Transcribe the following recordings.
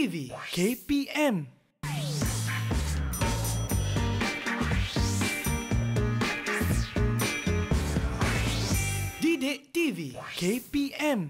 Vive KPM. Didik TV KPM.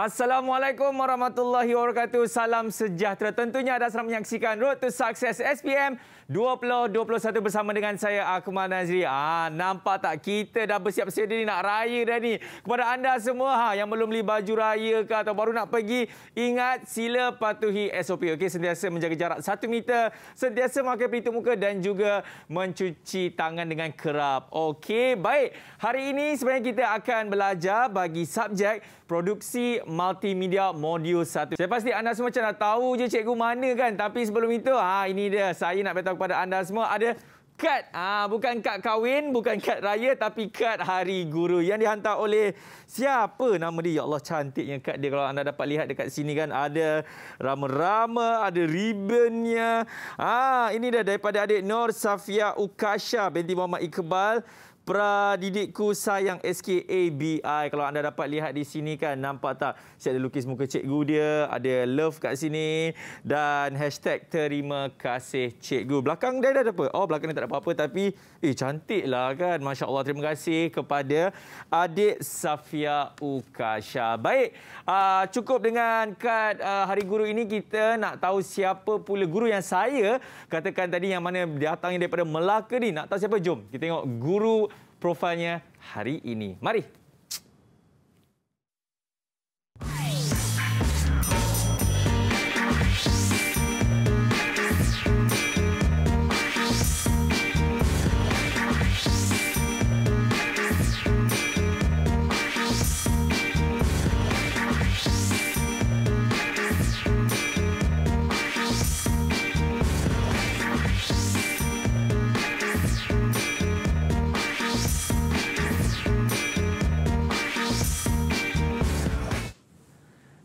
Assalamualaikum warahmatullahi wabarakatuh. Salam sejahtera. Tentunya ada selamat menyaksikan Road to Success SPM 2021 bersama dengan saya Akmal Nazri. Ah ha, nampak tak kita dah bersiap sedia ni nak raya dah ni. Kepada anda semua ha yang belum beli baju raya ke atau baru nak pergi ingat sila patuhi SOP okey sentiasa menjaga jarak 1 meter, sentiasa memakai pelitup muka dan juga mencuci tangan dengan kerap. Okey, baik. Hari ini sebenarnya kita akan belajar bagi subjek produksi multimedia modul 1. Saya pasti anda semua macam dah tahu je cikgu mana kan. Tapi sebelum itu ha ini dia saya nak beritahu kepada anda semua ada kad ah ha, bukan kad kahwin bukan kad raya tapi kad hari guru yang dihantar oleh siapa nama dia ya Allah cantiknya kad dia kalau anda dapat lihat dekat sini kan ada rama-rama ada ribbonnya ah ha, ini dah daripada adik Nur Safia Ukasha binti Muhammad Iqbal Pradidikku sayang SKABI. Kalau anda dapat lihat di sini kan, nampak tak? Saya ada lukis muka cikgu dia, ada love kat sini. Dan hashtag terima kasih cikgu. Belakang dia ada apa? Oh, belakang dia tak ada apa-apa tapi eh cantiklah kan. Masya Allah, terima kasih kepada adik Safia Ukasha. Baik, uh, cukup dengan kad uh, Hari Guru ini kita nak tahu siapa pula guru yang saya katakan tadi yang mana datangnya daripada Melaka ni. Nak tahu siapa? Jom kita tengok guru Guru profilnya hari ini. Mari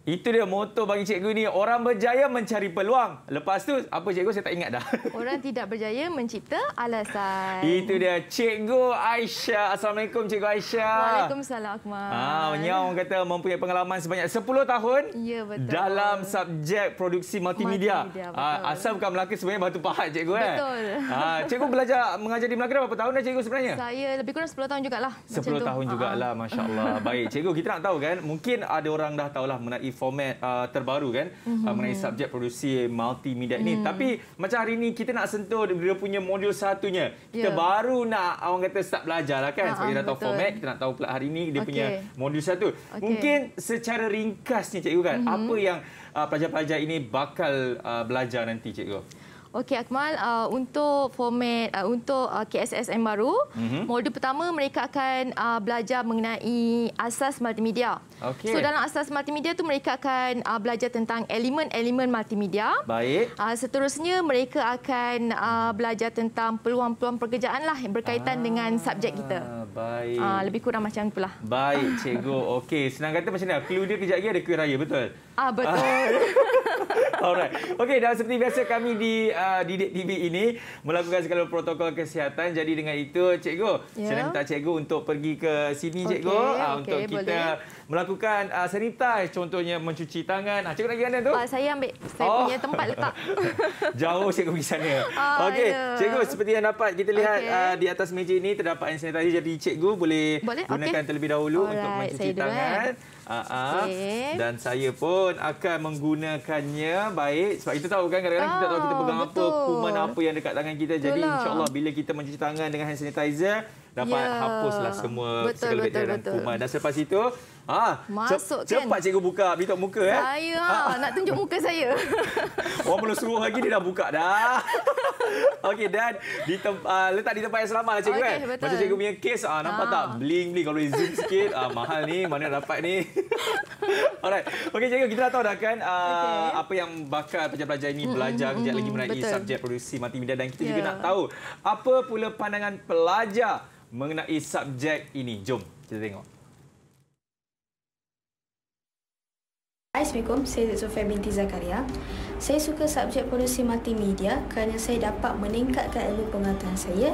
Itu dia moto bagi cikgu ini orang berjaya mencari peluang. Lepas tu apa cikgu saya tak ingat dah. Orang tidak berjaya mencipta alasan. Itu dia cikgu Aisyah. Assalamualaikum cikgu Aisyah. Waalaikumsalam Akmal. Ah, orang kata mempunyai pengalaman sebanyak 10 tahun. Ya betul. Dalam subjek produksi multimedia. multimedia ah, asal bukan Melaka sebenarnya Batu Pahat cikgu betul. eh. Betul. Ah, cikgu belajar mengajar di Melaka dah berapa tahun dah cikgu sebenarnya? Saya lebih kurang 10 tahun jugaklah. 10 tahun ah. jugaklah masya-Allah. Baik cikgu kita nak tahu kan mungkin ada orang dah tahulah mengenai format uh, terbaru kan mm-hmm. uh, mhm. mengenai subjek produksi multimedia mm. ni hmm. tapi macam hari ini kita nak sentuh dia punya modul satunya kita yeah. baru nak orang kata start belajar lah kan uh-huh, sebab kita dah tahu format kita nak tahu pula hari ini dia okay. punya modul satu okay. mungkin secara ringkasnya cikgu kan mm-hmm. apa yang uh, pelajar-pelajar ini bakal uh, belajar nanti cikgu Okey Akmal, uh, untuk format uh, untuk uh, KSSM baru, mm-hmm. modul pertama mereka akan uh, belajar mengenai asas multimedia. Okay. So dalam asas multimedia tu mereka akan uh, belajar tentang elemen-elemen multimedia. Baik. Uh, seterusnya mereka akan uh, belajar tentang peluang-peluang pekerjaan lah berkaitan ah, dengan subjek kita. Baik. Uh, lebih kurang macam itulah. Baik, cikgu. Okey, senang kata macam ni. Clue dia kejap lagi ada kuih raya, betul? Ah uh, Betul. Alright. Okey, dan seperti biasa kami di uh, Didik TV ini melakukan segala protokol kesihatan. Jadi dengan itu, cikgu, yeah. saya minta cikgu untuk pergi ke sini, cikgu. Ah, okay, uh, untuk okay, kita boleh. melakukan uh, sanitize, contohnya mencuci tangan. Ah, cikgu nak pergi mana tu? Uh, saya ambil. Saya oh. punya tempat letak. Jauh cikgu pergi sana. Uh, Okey, ya. cikgu, seperti yang dapat kita lihat okay. uh, di atas meja ini terdapat yang sanitize. Jadi, cikgu boleh, boleh? gunakan okay. terlebih dahulu Alright. untuk mencuci tangan. Dulu, eh? Uh ah, -huh. Ah. Dan saya pun akan menggunakannya baik Sebab kita tahu kan kadang-kadang kita tahu ah, kita pegang betul. apa Kuman apa yang dekat tangan kita Jadi insyaAllah bila kita mencuci tangan dengan hand sanitizer Dapat yeah. hapuslah semua betul, segala betul, betul. dan kuman Dan selepas itu Ha, Masuk cepat kan? Cepat cikgu buka, bintang muka. Eh? Saya ha. nak tunjuk muka saya. Orang belum suruh lagi, dia dah buka dah. Okey, dan di uh, letak di tempat yang selamat lah cikgu. Okay, kan? Eh? Betul. Macam cikgu punya kes, uh, nampak ha. tak? Bling-bling kalau zoom sikit. Uh, mahal ni, mana dapat ni. Alright. Okey, cikgu, kita dah tahu dah kan uh, okay. apa yang bakal pelajar-pelajar ini belajar mm, kejap lagi mengenai betul. subjek produksi multimedia. Dan kita yeah. juga ya. nak tahu apa pula pandangan pelajar mengenai subjek ini. Jom kita tengok. Assalamualaikum, saya Sofia binti Zakaria. Saya suka subjek produksi multimedia kerana saya dapat meningkatkan ilmu pengetahuan saya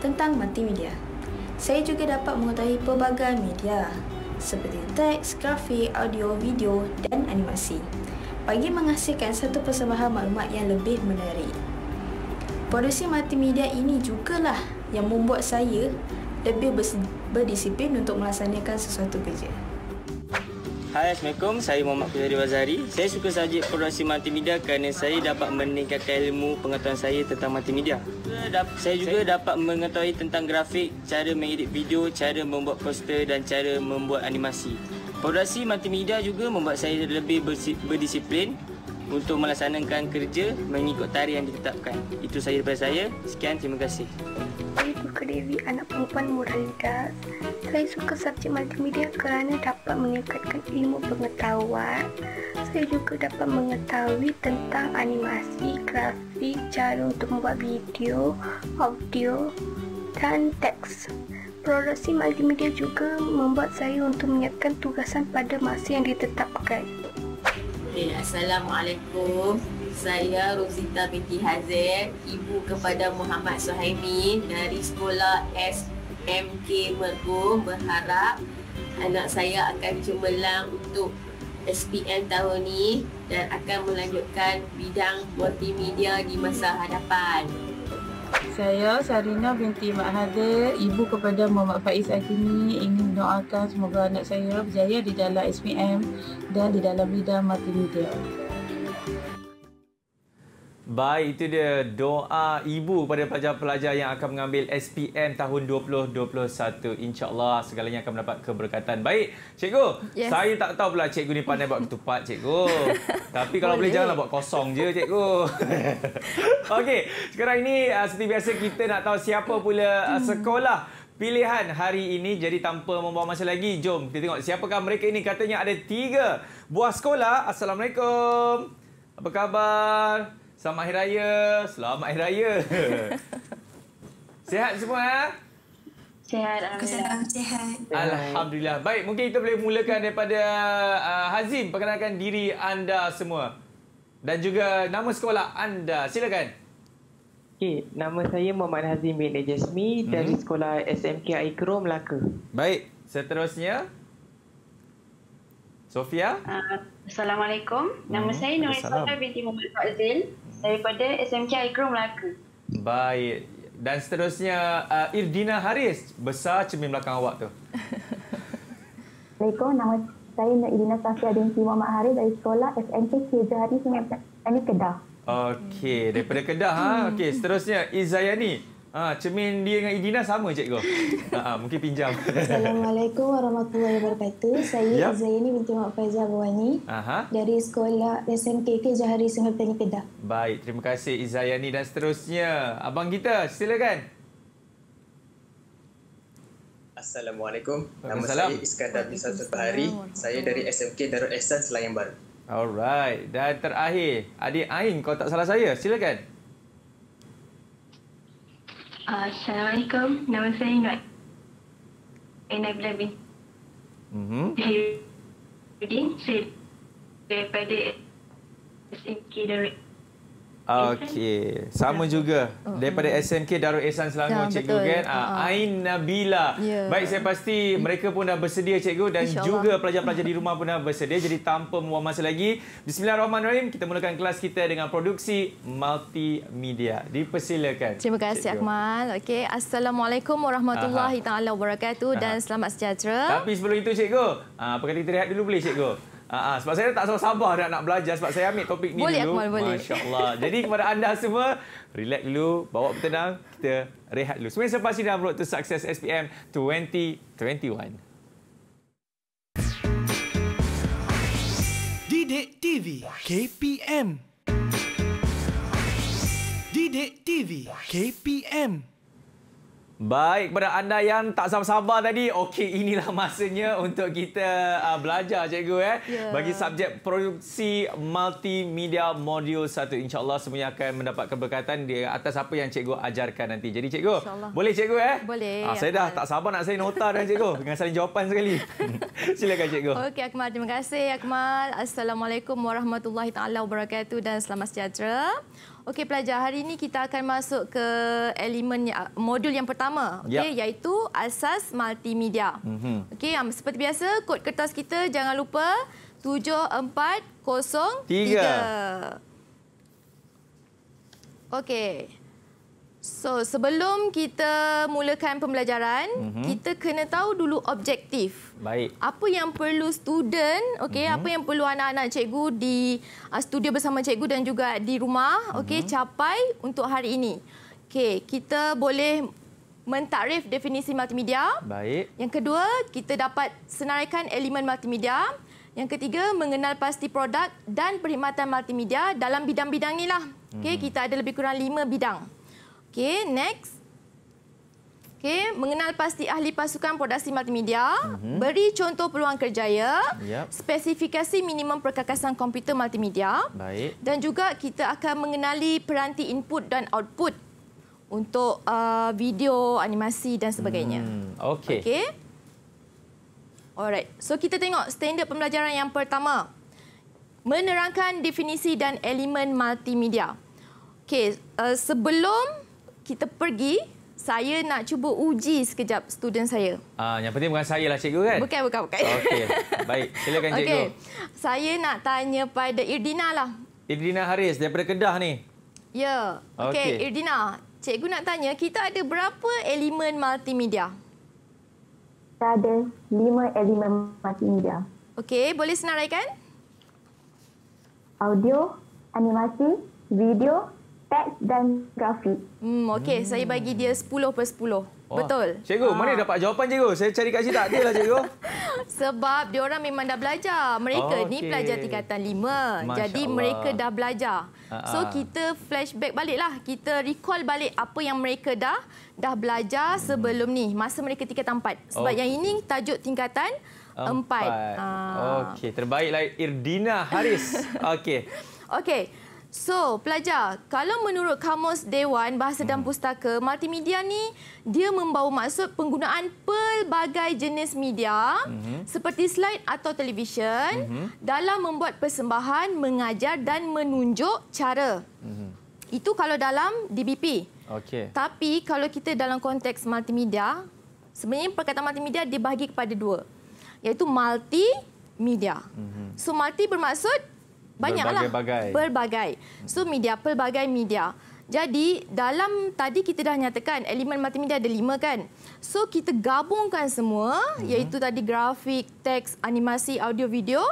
tentang multimedia. Saya juga dapat mengetahui pelbagai media seperti teks, grafik, audio, video dan animasi bagi menghasilkan satu persembahan maklumat yang lebih menarik. Produksi multimedia ini juga lah yang membuat saya lebih berdisiplin untuk melaksanakan sesuatu kerja. Hai, Assalamualaikum. Saya Muhammad Kuzari Wazari. Saya suka saja produksi multimedia kerana saya dapat meningkatkan ilmu pengetahuan saya tentang multimedia. Saya juga dapat mengetahui tentang grafik, cara mengedit video, cara membuat poster dan cara membuat animasi. Produksi multimedia juga membuat saya lebih berdisiplin untuk melaksanakan kerja mengikut tarikh yang ditetapkan. Itu saya daripada saya. Sekian, terima kasih. Saya Puka Dewi, anak perempuan Muralidas. Saya suka subjek multimedia kerana dapat meningkatkan ilmu pengetahuan. Saya juga dapat mengetahui tentang animasi, grafik, cara untuk membuat video, audio dan teks. Produksi multimedia juga membuat saya untuk menyiapkan tugasan pada masa yang ditetapkan. Okay, Assalamualaikum. Saya Rosita binti Hazir, ibu kepada Muhammad Suhaimi dari sekolah SMK Mergo berharap anak saya akan cemerlang untuk SPM tahun ni dan akan melanjutkan bidang multimedia di masa hadapan. Saya Sarina binti Mak Hadir, ibu kepada Muhammad Faiz Akini ingin doakan semoga anak saya berjaya di dalam SPM dan di dalam bidang multimedia. Baik, itu dia doa ibu pada pelajar-pelajar yang akan mengambil SPM tahun 2021. InsyaAllah segalanya akan mendapat keberkatan. Baik, cikgu. Yes. Saya tak tahu pula cikgu ni pandai buat ketupat, cikgu. Tapi kalau boleh, janganlah buat kosong je, cikgu. Okey, sekarang ini uh, seperti biasa kita nak tahu siapa pula uh, hmm. sekolah pilihan hari ini. Jadi tanpa membawa masa lagi, jom kita tengok siapakah mereka ini. Katanya ada tiga buah sekolah. Assalamualaikum. Apa khabar? Apa khabar? Selamat Hari Raya. Selamat Hari Raya. sihat semua ya? Sihat. Alhamdulillah. Alhamdulillah. Baik, mungkin kita boleh mulakan daripada uh, Hazim. Perkenalkan diri anda semua. Dan juga nama sekolah anda. Silakan. Okay. Nama saya Muhammad Hazim bin Ejasmi dari mhm. sekolah SMK Aikro Melaka. Baik. Seterusnya. Sofia. Uh, Assalamualaikum. Nama hmm, saya Nur Salam binti Muhammad Fazil daripada SMK Agro Melaka. Baik. Dan seterusnya uh, Irdina Haris, besar cermin belakang awak tu. Assalamualaikum, nama saya Irdina Safia binti Muhammad Haris dari sekolah SMK Kedah Hari Ini Kedah. Okey, daripada Kedah ha. Hmm. Okey, seterusnya Izayani, Ah, cermin dia dengan Idina sama cikgu. Ha, ah, mungkin pinjam. Assalamualaikum warahmatullahi wabarakatuh. Saya yep. Ya. Zaini binti Mak Faizal Bawani Aha. dari sekolah SMKK Jahari Sungai Petani Kedah. Baik, terima kasih Izayani dan seterusnya. Abang kita, silakan. Assalamualaikum. Nama saya Iskandar bin Satu Bahari. Saya dari SMK Darul Ehsan Selayang Baru. Alright. Dan terakhir, adik Ain kau tak salah saya. Silakan. Assalamualaikum. Nama saya Inuat. And I've been Mm-hmm. Saya daripada SMK Direct. Okey, sama juga oh, daripada hmm. SMK Darul Ehsan Selangor ya, cikgu betul. kan ah, ah, ah. Ain Nabila. Ya. Baik saya pasti mereka pun dah bersedia cikgu dan Insya juga pelajar-pelajar di rumah pun dah bersedia jadi tanpa membuang masa lagi. Bismillahirrahmanirrahim kita mulakan kelas kita dengan produksi multimedia. Dipersilakan. Terima kasih cikgu. Akmal. Okay, assalamualaikum warahmatullahi taala wabarakatuh dan selamat sejahtera. Tapi sebelum itu cikgu, apa kata kita rehat dulu boleh cikgu? Ah, ah, sebab saya tak sabar-sabar nak, nak belajar sebab saya ambil topik ni boleh, dulu. Akmal, boleh, Masya Allah. Jadi kepada anda semua, relax dulu, bawa bertenang, kita rehat dulu. Semua sempat sini dalam to Success SPM 2021. Didik TV KPM Didik TV KPM Baik, kepada anda yang tak sabar-sabar tadi, okey, inilah masanya untuk kita uh, belajar, cikgu. Eh? Yeah. Bagi subjek produksi multimedia modul satu. InsyaAllah semuanya akan mendapat keberkatan di atas apa yang cikgu ajarkan nanti. Jadi, cikgu, boleh cikgu? Eh? Boleh. Ah, saya dah tak sabar nak saya nota dah, cikgu. Dengan saling jawapan sekali. Silakan, cikgu. Okey, Akmal. Terima kasih, Akmal. Assalamualaikum warahmatullahi taala wabarakatuh dan selamat sejahtera. Okey pelajar, hari ini kita akan masuk ke elemen ya, modul yang pertama, okey yep. Ya. iaitu asas multimedia. Mm -hmm. Okey, yang seperti biasa kod kertas kita jangan lupa 7403. Okey. So sebelum kita mulakan pembelajaran, mm-hmm. kita kena tahu dulu objektif. Baik. Apa yang perlu student, okay, mm-hmm. apa yang perlu anak-anak cikgu di uh, studio bersama cikgu dan juga di rumah, okey, mm-hmm. capai untuk hari ini. Okay, kita boleh mentakrif definisi multimedia. Baik. Yang kedua, kita dapat senaraikan elemen multimedia. Yang ketiga, mengenal pasti produk dan perkhidmatan multimedia dalam bidang-bidang inilah. Okey, mm-hmm. kita ada lebih kurang lima bidang. Okey, next. Okey, mengenal pasti ahli pasukan produksi multimedia, mm-hmm. beri contoh peluang kerjaya, yep. spesifikasi minimum perkakasan komputer multimedia. Baik. Dan juga kita akan mengenali peranti input dan output untuk uh, video, animasi dan sebagainya. Hmm, Okey. Okey. Alright. So kita tengok standard pembelajaran yang pertama. Menerangkan definisi dan elemen multimedia. Okey, uh, sebelum kita pergi saya nak cuba uji sekejap student saya. Ah, yang penting bukan saya lah cikgu kan? Bukan, bukan, bukan. Okey, baik. Silakan cikgu. Saya nak tanya pada Irdina lah. Irdina Haris daripada Kedah ni. Ya. Okey, okay. Irdina. Cikgu nak tanya, kita ada berapa elemen multimedia? Kita ada lima elemen multimedia. Okey, boleh senaraikan? Audio, animasi, video, teks dan grafik. Hmm, Okey, hmm. saya bagi dia 10 per 10. Oh. Betul. Cikgu, ha. mana dapat jawapan cikgu? Saya cari kat sini tak ada lah cikgu. Sebab dia orang memang dah belajar. Mereka oh, okay. ni pelajar tingkatan 5. Masya jadi Allah. mereka dah belajar. Ah, so ah. kita flashback baliklah. Kita recall balik apa yang mereka dah dah belajar hmm. sebelum ni. Masa mereka tingkatan 4. Sebab okay. yang ini tajuk tingkatan empat. 4. Okey, terbaiklah Irdina Haris. Okey. Okey. So, pelajar, kalau menurut Kamus Dewan Bahasa dan hmm. Pustaka, multimedia ni dia membawa maksud penggunaan pelbagai jenis media uh seperti slide atau televisyen uh dalam membuat persembahan, mengajar dan menunjuk cara. uh Itu kalau dalam DBP. Okay. Tapi kalau kita dalam konteks multimedia, sebenarnya perkataan multimedia dibahagi kepada dua, iaitu multimedia. uh So, multi bermaksud banyaklah berbagai. berbagai. So media pelbagai media. Jadi dalam tadi kita dah nyatakan elemen multimedia ada lima kan. So kita gabungkan semua uh-huh. iaitu tadi grafik, teks, animasi, audio, video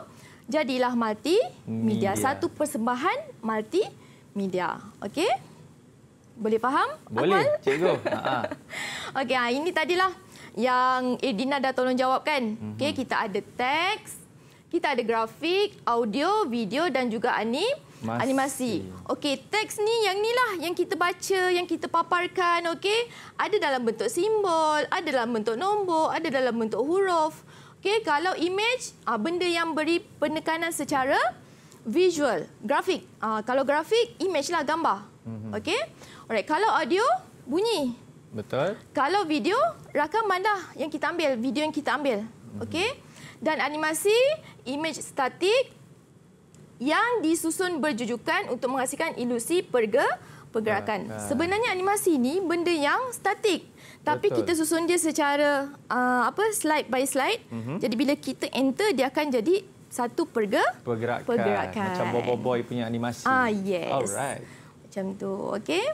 jadilah multimedia. Media. Satu persembahan multimedia. Okey? Boleh faham? Boleh, Akmal? cikgu. Okey, ha, ini tadilah yang Edina dah tolong jawab kan. Mhm. Okey, kita ada teks, kita ada grafik, audio, video dan juga anim Masih. animasi. Okey, teks ni yang ni lah yang kita baca, yang kita paparkan, okey. Ada dalam bentuk simbol, ada dalam bentuk nombor, ada dalam bentuk huruf. Okey, kalau image, ah benda yang beri penekanan secara visual, grafik. Ah kalau grafik, image lah gambar. Mhm. Okey. Alright, kalau audio, bunyi. Betul. Kalau video, rakaman dah yang kita ambil, video yang kita ambil. Okey dan animasi image statik yang disusun berjujukan untuk menghasilkan ilusi perge pergerakan. Ha, Sebenarnya animasi ini benda yang statik. Tapi Betul. kita susun dia secara uh, apa slide by slide. Uh-huh. Jadi bila kita enter dia akan jadi satu perge pergerakan. pergerakan. Macam Boboiboy punya animasi. Ah yes. Alright. Macam tu. Okey.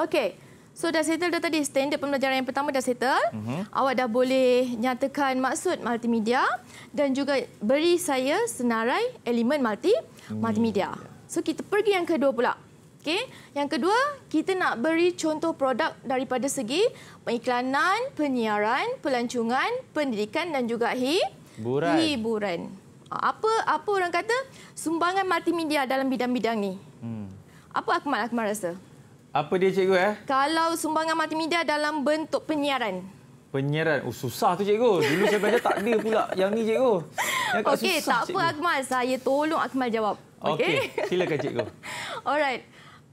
Okey. So dah settle dah tadi standard pembelajaran yang pertama dah settle. Uh mhm. -huh. Awak dah boleh nyatakan maksud multimedia dan juga beri saya senarai elemen multi hmm. multimedia. So kita pergi yang kedua pula. Okey, yang kedua kita nak beri contoh produk daripada segi pengiklanan, penyiaran, pelancongan, pendidikan dan juga hiburan. hiburan. Apa apa orang kata sumbangan multimedia dalam bidang-bidang ni? Hmm. Apa akmal akmal rasa? Apa dia cikgu eh? Kalau sumbangan multimedia dalam bentuk penyiaran. Penyiaran. Oh susah tu cikgu. Dulu saya belajar tak ada pula yang ni cikgu. okay, Okey, tak cikgu. apa Akmal. Saya tolong Akmal jawab. Okey. Okay. Silakan cikgu. Alright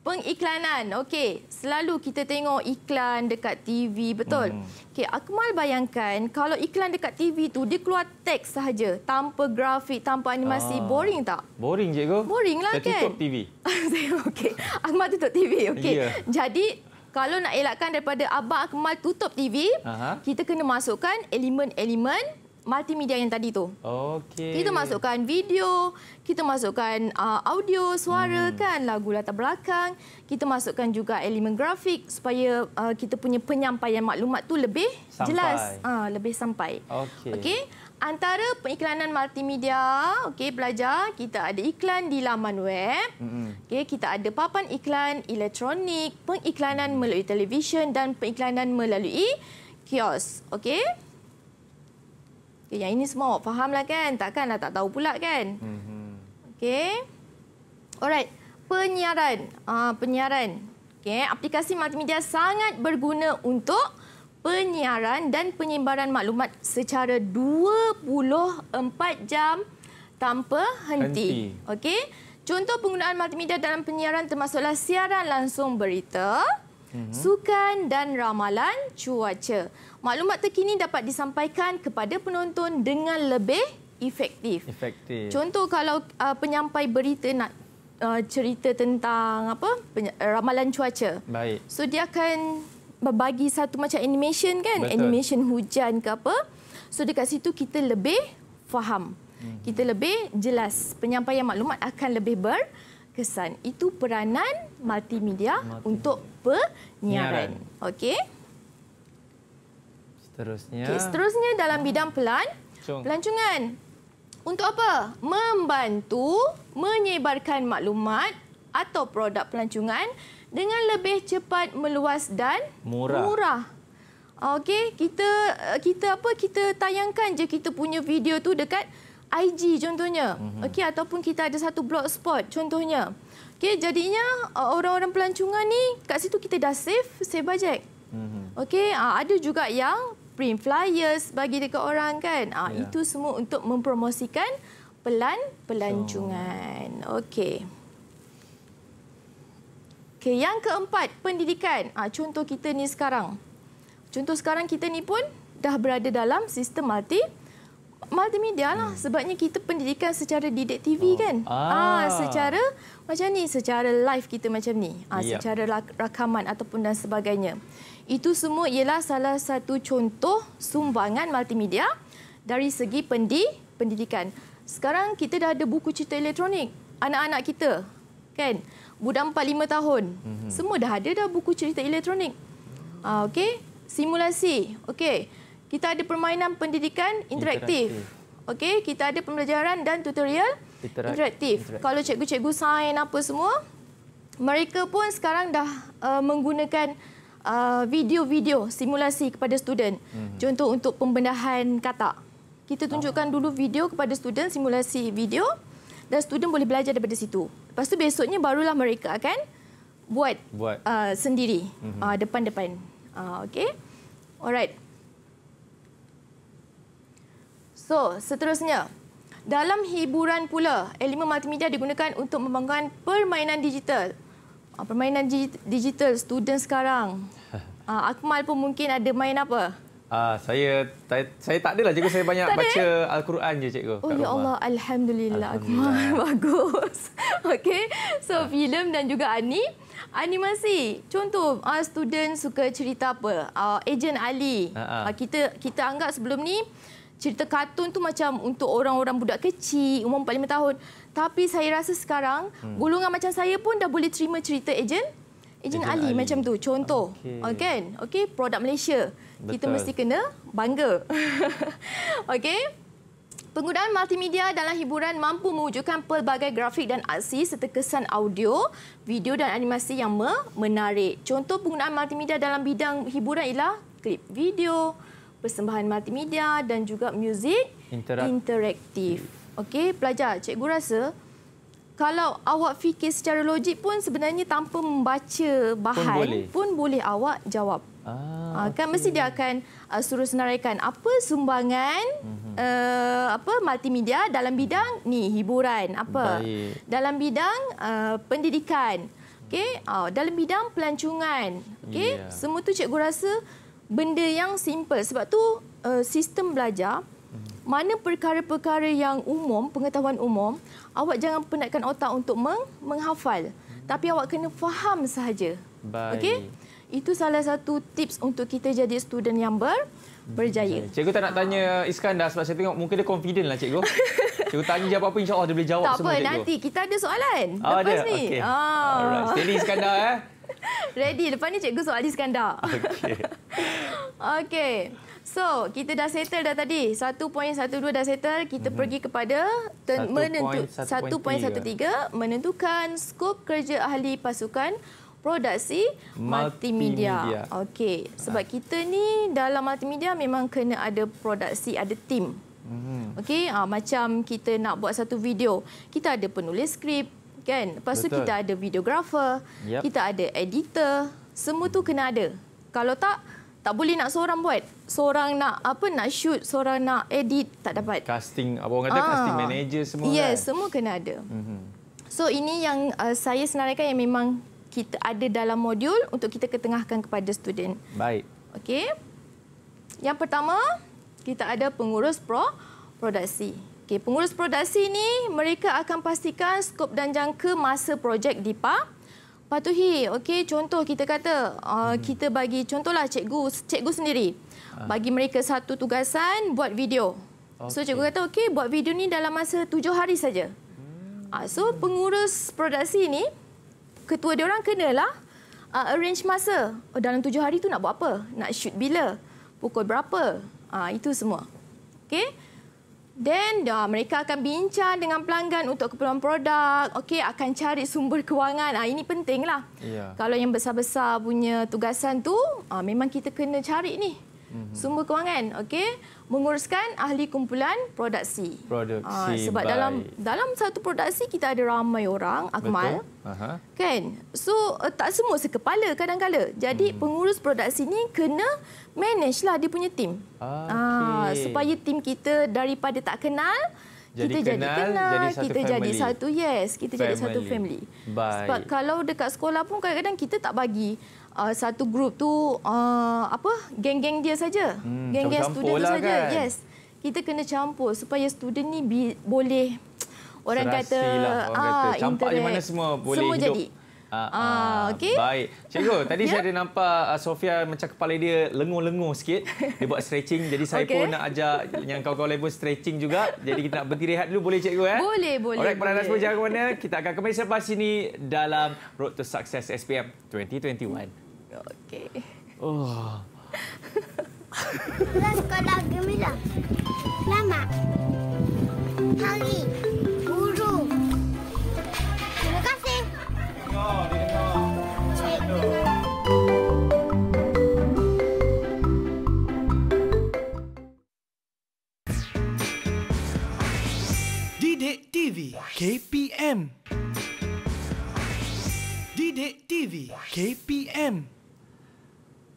pengiklanan. Okey, selalu kita tengok iklan dekat TV, betul? Hmm. Okey, Akmal bayangkan kalau iklan dekat TV tu dia keluar teks saja, tanpa grafik, tanpa animasi, ah. boring tak? Boring je go. Boring lah kan. Tutup TV. Okey. Akmal tutup TV. Okey. Yeah. Jadi kalau nak elakkan daripada abang Akmal tutup TV, Aha. kita kena masukkan elemen-elemen multimedia yang tadi tu. Okey. Kita masukkan video, kita masukkan uh, audio, suara hmm. kan, lagu latar belakang, kita masukkan juga elemen grafik supaya uh, kita punya penyampaian maklumat tu lebih sampai. jelas, uh, lebih sampai. Okey. Okey. Antara pengiklanan multimedia, okey belajar, kita ada iklan di laman web. Hmm. Okey, kita ada papan iklan elektronik, pengiklanan hmm. melalui televisyen dan pengiklanan melalui kios. Okey? Okay, eh, yang ini semua awak fahamlah kan? takkan Takkanlah tak tahu pula kan? Mhm. Okey. Alright. Penyiaran. Uh, penyiaran. Okey, aplikasi multimedia sangat berguna untuk penyiaran dan penyebaran maklumat secara 24 jam tanpa henti. henti. Okey. Contoh penggunaan multimedia dalam penyiaran termasuklah siaran langsung berita, mm-hmm. sukan dan ramalan cuaca maklumat terkini dapat disampaikan kepada penonton dengan lebih efektif. Efektif. Contoh kalau uh, penyampai berita nak uh, cerita tentang apa peny- uh, ramalan cuaca. Baik. So dia akan berbagi satu macam animation kan, Betul. animation hujan ke apa. So dekat situ kita lebih faham. Hmm. Kita lebih jelas penyampaian maklumat akan lebih berkesan. Itu peranan multimedia, multimedia. untuk penyiaran. Okey. Seterusnya. Okay, seterusnya dalam bidang pelan, Cung. pelancongan. Untuk apa? Membantu menyebarkan maklumat atau produk pelancongan dengan lebih cepat meluas dan murah. murah. Okey, kita kita apa kita tayangkan je kita punya video tu dekat IG contohnya. Mhm. Okey ataupun kita ada satu blogspot contohnya. Okey jadinya uh, orang-orang pelancongan ni kat situ kita dah save save bajet. Mhm. Okey, uh, ada juga yang print flyers bagi dekat orang kan. Ah ya. itu semua untuk mempromosikan pelan pelancongan. So. Okey. Okey, yang keempat, pendidikan. Ah contoh kita ni sekarang. Contoh sekarang kita ni pun dah berada dalam sistem multi multimedia lah hmm. sebabnya kita pendidikan secara didik TV oh. kan. Ah. ah secara macam ni, secara live kita macam ni. Ah yep. secara rakaman ataupun dan sebagainya. Itu semua ialah salah satu contoh sumbangan multimedia dari segi pendi, pendidikan. Sekarang kita dah ada buku cerita elektronik anak-anak kita. Kan? Budak 4 5 tahun. Mm-hmm. Semua dah ada dah buku cerita elektronik. Ah okey, simulasi. Okey. Kita ada permainan pendidikan interaktif. interaktif. Okey, kita ada pembelajaran dan tutorial Interak- interaktif. interaktif. Kalau cikgu-cikgu sains apa semua, mereka pun sekarang dah uh, menggunakan uh, video-video simulasi kepada student. Hmm. Contoh untuk pembendahan kata, Kita tunjukkan oh. dulu video kepada student, simulasi video dan student boleh belajar daripada situ. Lepas tu besoknya barulah mereka akan buat, buat. Uh, sendiri mm-hmm. uh, depan-depan. Uh, ah, okay. Alright. So, seterusnya. Dalam hiburan pula, elemen multimedia digunakan untuk membangunkan permainan digital. Uh, permainan digital student sekarang. Uh, Akmal pun mungkin ada main apa? Uh, saya saya tak adalah cikgu saya banyak baca eh? al-Quran je cikgu. Oh ya Allah alhamdulillah, alhamdulillah. Akmal bagus. Okey. So uh. filem dan juga Ani animasi. Contoh uh, student suka cerita apa? Uh, Agent Ali. Uh-huh. Uh, kita kita anggap sebelum ni cerita kartun tu macam untuk orang-orang budak kecil umur 4 5 tahun tapi saya rasa sekarang hmm. golongan macam saya pun dah boleh terima cerita ejen ejen Ali, Ali macam tu contoh okey okay. Oh, okay, produk Malaysia Betul. kita mesti kena bangga okey Penggunaan multimedia dalam hiburan mampu mewujudkan pelbagai grafik dan aksi serta kesan audio, video dan animasi yang menarik. Contoh penggunaan multimedia dalam bidang hiburan ialah klip video, persembahan multimedia dan juga muzik Interak- interaktif. Okey, pelajar, cikgu rasa kalau awak fikir secara logik pun sebenarnya tanpa membaca bahan pun boleh, pun boleh awak jawab. Ah, ah kan okay. mesti dia akan uh, suruh senaraikan apa sumbangan mm-hmm. uh, apa multimedia dalam bidang ni hiburan apa Baik. dalam bidang uh, pendidikan okey uh, dalam bidang pelancongan okey yeah. semua tu cikgu rasa benda yang simple. Sebab tu uh, sistem belajar mana perkara-perkara yang umum, pengetahuan umum, awak jangan penatkan otak untuk meng menghafal. Tapi awak kena faham sahaja. Okey? Itu salah satu tips untuk kita jadi student yang ber hmm, berjaya. Cikgu tak nak tanya Iskandar sebab saya tengok mungkin dia confident lah cikgu. Cikgu tanya jawab apa-apa, insyaAllah dia boleh jawab tak semua apa, cikgu. nanti kita ada soalan. Oh, Lepas ada? ni. Okay. Oh. Ah. Alright. Steady Iskandar. Eh. Ready. Lepas ni cikgu soal Iskandar. Okey. Okey. So, kita dah settle dah tadi. 1.12 dah settle. Kita hmm. pergi kepada 1.13 menentuk menentukan skop kerja ahli pasukan produksi multimedia. multimedia. Okey. Sebab ha. kita ni dalam multimedia memang kena ada produksi, ada tim. Mhm. Okey, ha, macam kita nak buat satu video, kita ada penulis skrip, kan? Lepas tu kita ada videographer, yep. kita ada editor, semua tu kena ada. Kalau tak, tak boleh nak seorang buat. Seorang nak apa nak shoot, seorang nak edit, tak dapat. Casting, apa orang kata ah. casting manager semua yes, kan? semua kena ada. Mhm. So ini yang uh, saya senaraikan yang memang kita ada dalam modul untuk kita ketengahkan kepada student. Baik. Okey. Yang pertama, kita ada pengurus pro produksi. Okey, pengurus produksi ini mereka akan pastikan skop dan jangka masa projek DIPA patuhi. Okey, contoh kita kata uh, hmm. kita bagi contohlah cikgu, cikgu sendiri ah. bagi mereka satu tugasan buat video. So cikgu kata okey buat video ni dalam masa tujuh hari saja. Uh, so pengurus produksi ini ketua dia orang kenalah uh, arrange masa. Oh, dalam tujuh hari tu nak buat apa? Nak shoot bila? Pukul berapa? Uh, itu semua. Okey. Then dah mereka akan bincang dengan pelanggan untuk keperluan produk. Okey, akan cari sumber kewangan. Ah ini pentinglah. Yeah. Kalau yang besar-besar punya tugasan tu, ah, memang kita kena cari ni. Mm-hmm. Sumber kewangan, okey? menguruskan ahli kumpulan produksi. Produksi. Uh, ah, sebab by... dalam dalam satu produksi kita ada ramai orang, Akmal. Betul. Kan? So eh, tak semua sekepala kadang-kala. Jadi hmm. pengurus produksi ni kena manage lah dia punya tim. Ah, okay. Uh, supaya tim kita daripada tak kenal jadi kita kenal, jadi kenal, jadi kita family. jadi satu yes, kita family. jadi satu family. Baik. Sebab kalau dekat sekolah pun kadang-kadang kita tak bagi uh, satu grup tu uh, apa geng-geng dia saja hmm, geng-geng student lah tu saja kan? yes kita kena campur supaya student ni bi- boleh orang Serasi kata lah, orang ah kata. campak internet. di mana semua boleh semua hidup. jadi Ah, ah, ah okay. baik. Cikgu, tadi yeah. saya ya. ada nampak ah, Sofia macam kepala dia lengur-lengur sikit. Dia buat stretching. Jadi saya okay. pun nak ajak yang kau-kau lain pun stretching juga. Jadi kita nak berdiri rehat dulu boleh cikgu ya? Boleh, boleh. Alright, para nasib jangan mana kita akan kembali selepas ini dalam Road to Success SPM 2021. Okey. Oh. Kelas sekolah gemila. Nama. Hari. Guru. Terima kasih. Didik TV KPM Didik TV KPM, KPM.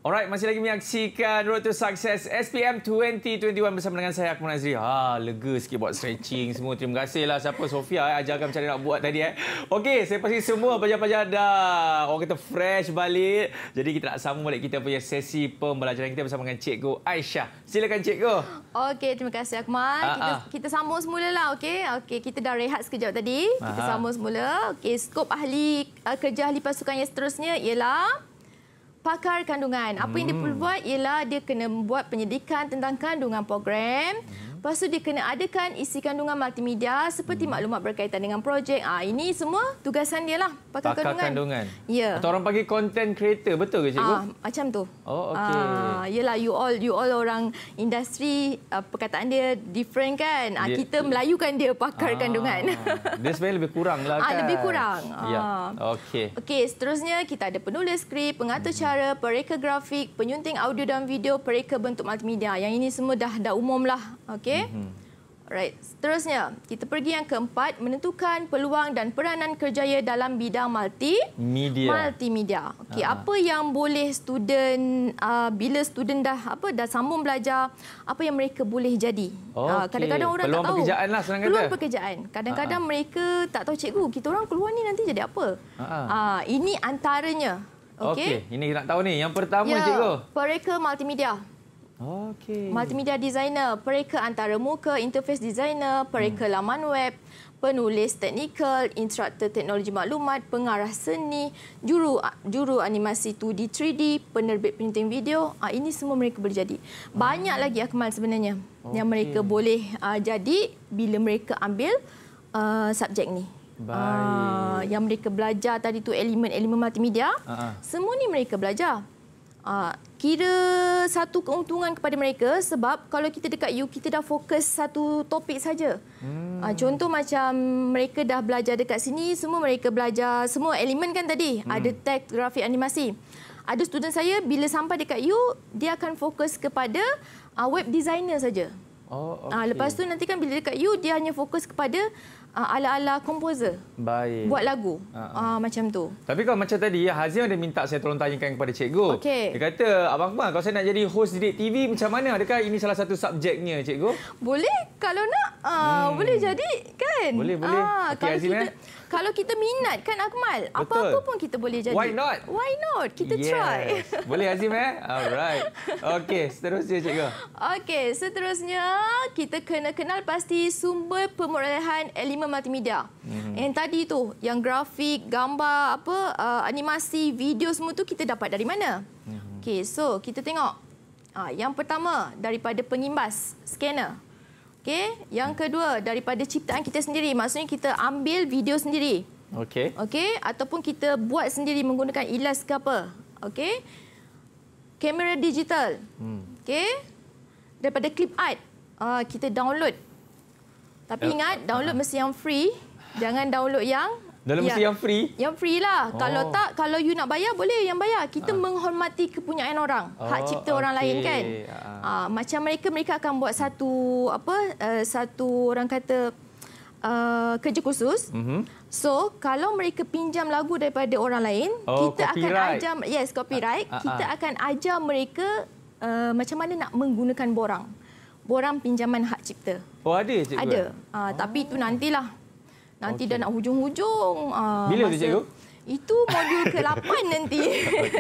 Alright, masih lagi menyaksikan Road to Success SPM 2021 bersama dengan saya, Akmal Azri. Ha, lega sikit buat stretching semua. Terima kasihlah siapa, Sofia, eh, ajarkan macam nak buat tadi. Eh. Okey, saya pasti semua pelajar-pelajar dah orang Kita fresh balik. Jadi kita nak sambung balik kita punya sesi pembelajaran kita bersama dengan Cikgu Aisyah. Silakan Cikgu. Okey, terima kasih Akmal. Ha, ha. Kita, ah. kita sambung semula lah, okey? Okey, kita dah rehat sekejap tadi. Kita ha, sambung semula. Okey, skop ahli ah, kerja ahli pasukan yang seterusnya ialah pakar kandungan. Apa hmm. yang dia hmm. perlu buat ialah dia kena buat penyelidikan tentang kandungan program. Lepas tu dia kena adakan isi kandungan multimedia seperti hmm. maklumat berkaitan dengan projek. Ah ini semua tugasan dia lah pakar, pakar kandungan. kandungan. Ya. Yeah. Atau orang panggil content creator betul ke cikgu? Ah macam tu. Oh okey. Ah yalah you all you all orang industri uh, perkataan dia different kan. Ah kita dia, melayukan dia pakar ah, kandungan. Dia sebenarnya lebih kurang lah ah, kan. Ah lebih kurang. Ya. Ah. Okey. Okey, seterusnya kita ada penulis skrip, pengatur hmm. cara, pereka grafik, penyunting audio dan video, pereka bentuk multimedia. Yang ini semua dah dah umum lah. Okey okey. Mm-hmm. Alright, seterusnya kita pergi yang keempat menentukan peluang dan peranan kerjaya dalam bidang multi media. Multimedia. Okey, ah. apa yang boleh student uh, bila student dah apa dah sambung belajar, apa yang mereka boleh jadi? Ah, okay. Uh, kadang-kadang orang peluang tak tahu. Pekerjaan lah, senang peluang kata. pekerjaan. Kadang-kadang Aa. mereka tak tahu cikgu, kita orang keluar ni nanti jadi apa? Uh, ini antaranya. Okey. Okay. ini nak tahu ni. Yang pertama ya, cikgu. Ya, mereka multimedia. Okay. Multimedia designer, pereka antara muka, interface designer, pereka hmm. laman web, penulis teknikal, instruktor teknologi maklumat, pengarah seni, juru juru animasi 2D 3D, penerbit printing video, ah ini semua mereka boleh jadi. Banyak hmm. lagi akmal sebenarnya okay. yang mereka boleh uh, jadi bila mereka ambil uh, subjek ni. Baik. Uh, yang mereka belajar tadi tu elemen-elemen multimedia, uh-huh. semua ni mereka belajar. Uh, kira satu keuntungan kepada mereka sebab kalau kita dekat U kita dah fokus satu topik saja. Hmm. Ah, contoh macam mereka dah belajar dekat sini semua mereka belajar semua elemen kan tadi hmm. ada tag grafik animasi. Ada student saya bila sampai dekat U dia akan fokus kepada ah, web designer saja. Oh, okay. Ah, lepas tu nanti kan bila dekat U dia hanya fokus kepada uh, ala-ala komposer. Baik. Buat lagu. Uh-huh. Uh, macam tu. Tapi kalau macam tadi Hazim ada minta saya tolong tanyakan kepada cikgu. Okay. Dia kata abang abang kalau saya nak jadi host di TV macam mana? Adakah ini salah satu subjeknya cikgu? Boleh kalau nak uh, hmm. boleh jadi kan? Boleh boleh. Uh, okay, kalau Hazim, kita eh? kalau kita minat kan Akmal, apa-apa pun kita boleh jadi. Why not? Why not? Kita yes. try. Boleh Azim eh? Alright. Okey, seterusnya cikgu. Okey, seterusnya kita kena kenal pasti sumber pemerolehan elemen multimedia. hmm Yang tadi tu, yang grafik, gambar, apa uh, animasi, video semua tu kita dapat dari mana? Mm-hmm. Okey, so kita tengok. Ah, yang pertama daripada pengimbas, scanner. Okey, yang kedua daripada ciptaan kita sendiri, maksudnya kita ambil video sendiri. Okey. Okey, ataupun kita buat sendiri menggunakan ilas ke apa? Okey. Kamera digital. Hmm. Okey. Daripada clip art, uh, kita download. Tapi ingat, download mesti yang free. Jangan download yang dalam ya. yang free? Yang free lah. Oh. Kalau tak, kalau you nak bayar, boleh yang bayar. Kita ha. menghormati kepunyaan orang. Oh, hak cipta okay. orang lain kan. Ha. Ha. Macam mereka, mereka akan buat satu, apa, uh, satu orang kata, uh, kerja khusus. Mm -hmm. So, kalau mereka pinjam lagu daripada orang lain, oh, kita copyright. akan ajar, yes, copyright. Ha. Ha. Kita akan ajar mereka uh, macam mana nak menggunakan borang. Borang pinjaman hak cipta. Oh, ada cikgu? Ada. Uh, oh. Tapi itu nantilah. Nanti okay. dah nak hujung-hujung. Uh, Bila masa... cikgu? Itu modul ke-8 nanti.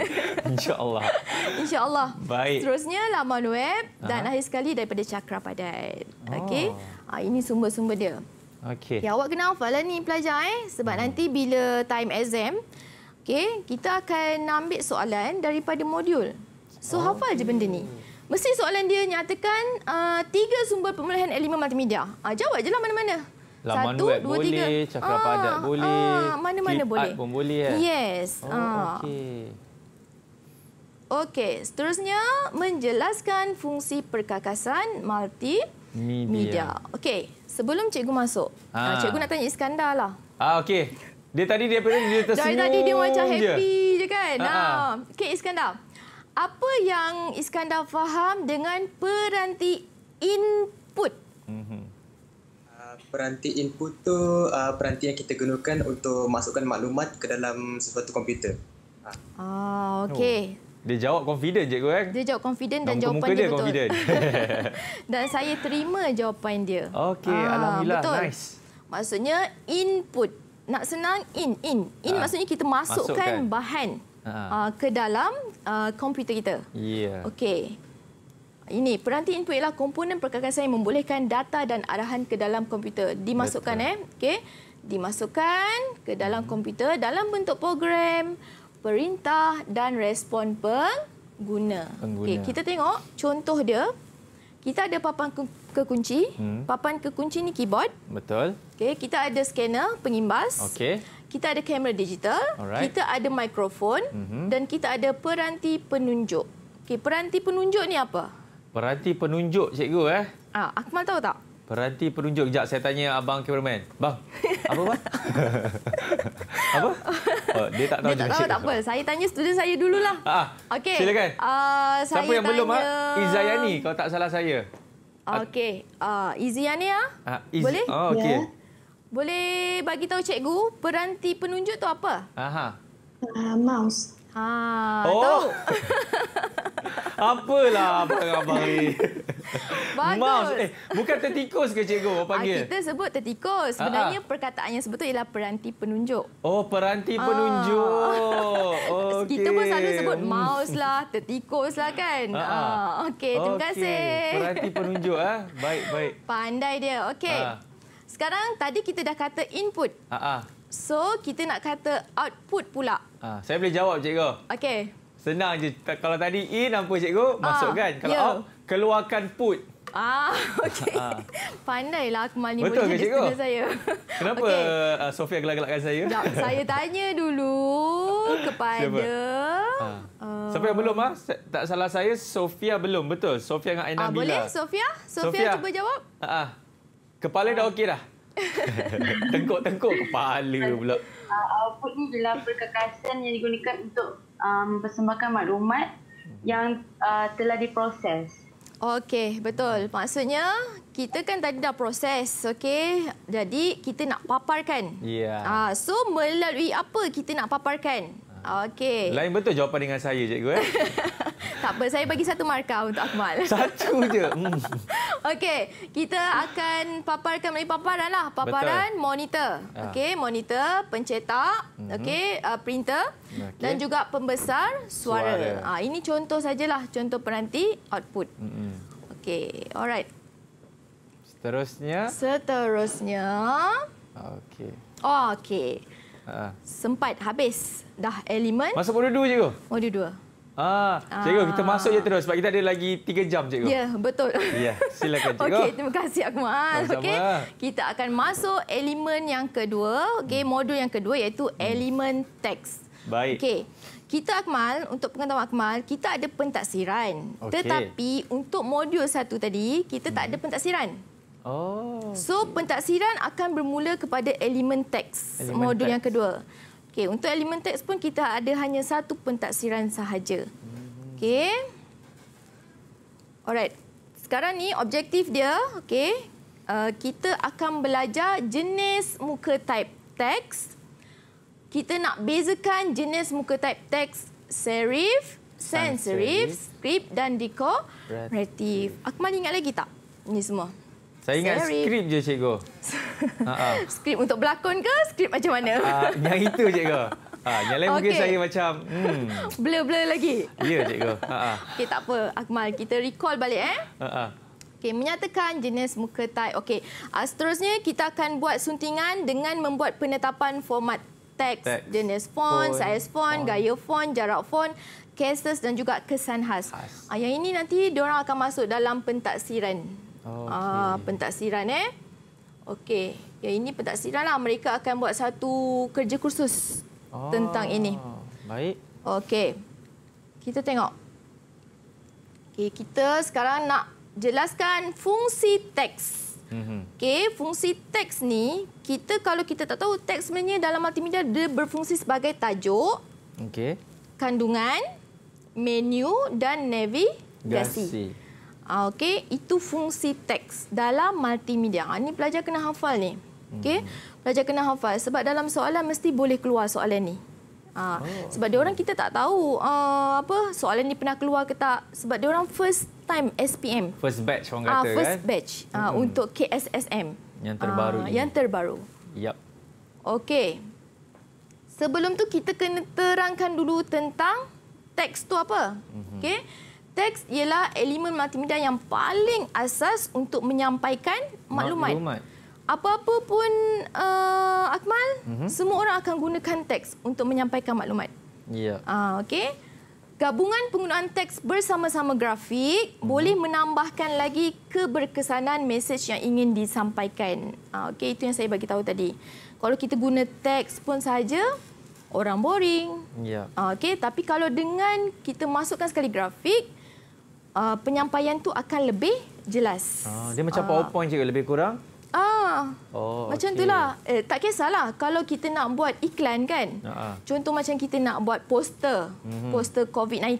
InsyaAllah. InsyaAllah. Baik. Seterusnya laman web dan Aha. akhir sekali daripada Cakra Padat. Oh. Okey. Oh. Ini sumber-sumber dia. Okey. Ya, awak kena hafal lah ni pelajar. Eh? Sebab hmm. nanti bila time exam, okay, kita akan ambil soalan daripada modul. So oh. hafal okay. je benda ni. Mesti soalan dia nyatakan uh, tiga sumber pemulihan elemen multimedia. Uh, jawab je lah mana-mana. Laman satu, web dua, boleh, tiga. cakap ah, adat boleh. Ah, mana-mana ah, boleh. pun boleh. Ya? Yes. Oh, ah. Okey. Okey, seterusnya menjelaskan fungsi perkakasan multi Media. Okey, sebelum cikgu masuk, ah. ah. cikgu nak tanya Iskandar lah. Ah, Okey, dia tadi dia, dia tersenyum Dari tadi dia macam happy je, je kan? Ah, ah. Ah. Okey, Iskandar. Apa yang Iskandar faham dengan peranti input? Mm peranti input tu uh, ah, peranti yang kita gunakan untuk masukkan maklumat ke dalam sesuatu komputer. Ah, oh, okey. Oh. Dia jawab confident je kan? Dia jawab confident dan, dan jawapan dia, dia betul. Confident. dan saya terima jawapan dia. Okey, ah, alhamdulillah betul. nice. Maksudnya input. Nak senang in in. In ah. maksudnya kita masukkan, masukkan. bahan ah. ah ke dalam komputer kita. Ya. Yeah. Okey. Ini peranti input ialah komponen perkakasan yang membolehkan data dan arahan ke dalam komputer. Dimasukkan Betul. eh. Okey. Dimasukkan ke dalam komputer dalam bentuk program, perintah dan respon pengguna. pengguna. Okey, kita tengok contoh dia. Kita ada papan kekunci. Hmm. Papan kekunci ni keyboard. Betul. Okey, kita ada scanner, pengimbas. Okey. Kita ada kamera digital. Alright. Kita ada mikrofon mm-hmm. dan kita ada peranti penunjuk. Okey, peranti penunjuk ni apa? Peranti penunjuk cikgu eh? Ah, Akmal tahu tak? Peranti penunjuk. Sekejap saya tanya abang kameraman. Bang, apa bang? apa? Oh, dia tak tahu dia Tak, tahu, tak apa. Saya tanya student saya dululah. Ah, okay. Silakan. Uh, saya Siapa yang ah? tanya... belum? Ha? Izayani, kalau tak salah saya. Okey. Uh, Izayani ya? Ah, iz... Ah? Boleh? Oh, okay. yeah. Boleh bagi tahu cikgu peranti penunjuk tu apa? Aha. Uh, mouse. Ah, oh. tahu. Apalah abang-abang ni. Bagus. Eh, bukan tertikus ke cikgu ah, panggil? Kita sebut tertikus. Ah, ah. Sebenarnya Aa. perkataan yang sebetul ialah peranti penunjuk. Oh, peranti Aa. penunjuk. Okay. Kita pun selalu sebut mouse lah, tertikus lah kan. Okey, terima okay. kasih. Peranti penunjuk. Ah. Baik, baik. Pandai dia. Okey. Sekarang tadi kita dah kata input. Okey. So, kita nak kata output pula. Ha, saya boleh jawab, cikgu. Okey. Senang je. kalau tadi in e apa, cikgu? Ah, masukkan. Ha, kalau yeah. out, keluarkan put. Ah, okey. Ah. Pandailah Akmal ni Betul boleh jadi saya. Kenapa okay. Sofia gelak-gelakkan saya? Tak, saya tanya dulu kepada... Siapa? Sofia belum ah? Tak salah saya, Sofia belum. Betul? Sofia dengan Aina ha, Bila. Boleh, Sofia? Sofia, cuba jawab. Ha, ha. Kepala ha. dah okey dah? Tengkuk-tengkuk kepala pula. Uh, output ni adalah perkakasan yang digunakan untuk mempersembahkan um, maklumat hmm. yang uh, telah diproses. Okey, betul. Maksudnya kita kan tadi dah proses, okey. Jadi kita nak paparkan. Ya. Yeah. Uh, so melalui apa kita nak paparkan? Okey. Lain betul jawapan dengan saya, cikgu. Eh? tak apa, saya bagi satu markah untuk Akmal. Satu je. Hmm. Okey, kita akan paparkan melalui paparan. Lah. Paparan, betul. monitor. Ah. Okey, monitor, pencetak, hmm. okey, uh, printer okay. dan juga pembesar suara. suara. Ha, ini contoh sajalah, contoh peranti output. Hmm. Okey, alright. Seterusnya. Seterusnya. Okey. Okay sempat habis dah elemen. Masuk modul 2 cikgu? Modul 2. Ah, ah, cikgu kita masuk je terus sebab kita ada lagi 3 jam cikgu. Ya, yeah, betul. Ya, yeah, silakan cikgu. Okey, terima kasih Akmal. Okey. Kita akan masuk elemen yang kedua, okey, hmm. modul yang kedua iaitu hmm. elemen teks. Baik. Okey. Kita Akmal, untuk pengetahuan Akmal, kita ada pentaksiran. Okay. Tetapi untuk modul satu tadi, kita tak ada hmm. pentaksiran. Oh. So pentaksiran akan bermula kepada elemen teks modul text. yang kedua. Okey, untuk elemen teks pun kita ada hanya satu pentaksiran sahaja. Okey. Alright. Sekarang ni objektif dia, okey. Uh, kita akan belajar jenis muka type teks. Kita nak bezakan jenis muka type teks serif, sans serif, script dan deco, Akmal ingat lagi tak? Ini semua. Saya ingat Sorry. skrip je cikgu. skrip untuk berlakon ke skrip macam mana? Uh, yang itu cikgu. Ha, yang lain okay. mungkin saya macam... Hmm. Blur-blur hmm. lagi. Ya, cikgu. Okay tak apa. Akmal, kita recall balik. eh. Okay menyatakan jenis muka tai. Okay. uh, ah, seterusnya kita akan buat suntingan dengan membuat penetapan format teks. teks. Jenis font, font, size font, font, gaya font, jarak font, cases dan juga kesan khas. khas. Ah, yang ini nanti diorang akan masuk dalam pentaksiran. Hmm. Okay. Ah, pentaksiran eh. Okey, ya ini pentaksiran lah. Mereka akan buat satu kerja kursus oh. tentang ini. Baik. Okey. Kita tengok. Okey, kita sekarang nak jelaskan fungsi teks. Mm -hmm. Okey, fungsi teks ni, kita kalau kita tak tahu teks sebenarnya dalam multimedia dia berfungsi sebagai tajuk. Okey. Kandungan, menu dan navigasi. Gasi. Ah, okey, itu fungsi teks dalam multimedia. Ini ah, pelajar kena hafal ni. Okey, hmm. pelajar kena hafal sebab dalam soalan mesti boleh keluar soalan ni. Ha, oh, sebab okay. orang kita tak tahu uh, apa soalan ni pernah keluar ke tak sebab orang first time SPM. First batch orang kata uh, first kan? First batch uh, hmm. untuk KSSM. Yang terbaru uh, Yang terbaru. Yap. Okey. Sebelum tu kita kena terangkan dulu tentang teks tu apa. Mm-hmm. Okey teks ialah elemen multimedia yang paling asas untuk menyampaikan maklumat. maklumat. Apa-apa pun uh, Akmal, mm-hmm. semua orang akan gunakan teks untuk menyampaikan maklumat. Ya. Yeah. Uh, okay. Gabungan penggunaan teks bersama-sama grafik mm-hmm. boleh menambahkan lagi keberkesanan mesej yang ingin disampaikan. Uh, ah, okay, itu yang saya bagi tahu tadi. Kalau kita guna teks pun saja orang boring. Ya. Yeah. Uh, okay, tapi kalau dengan kita masukkan sekali grafik, uh, penyampaian tu akan lebih jelas. Ah, dia macam ah. PowerPoint uh. je lebih kurang. Ah. Oh, macam okay. itulah. Eh, tak kisahlah kalau kita nak buat iklan kan. uh Contoh macam kita nak buat poster, uh-huh. poster COVID-19.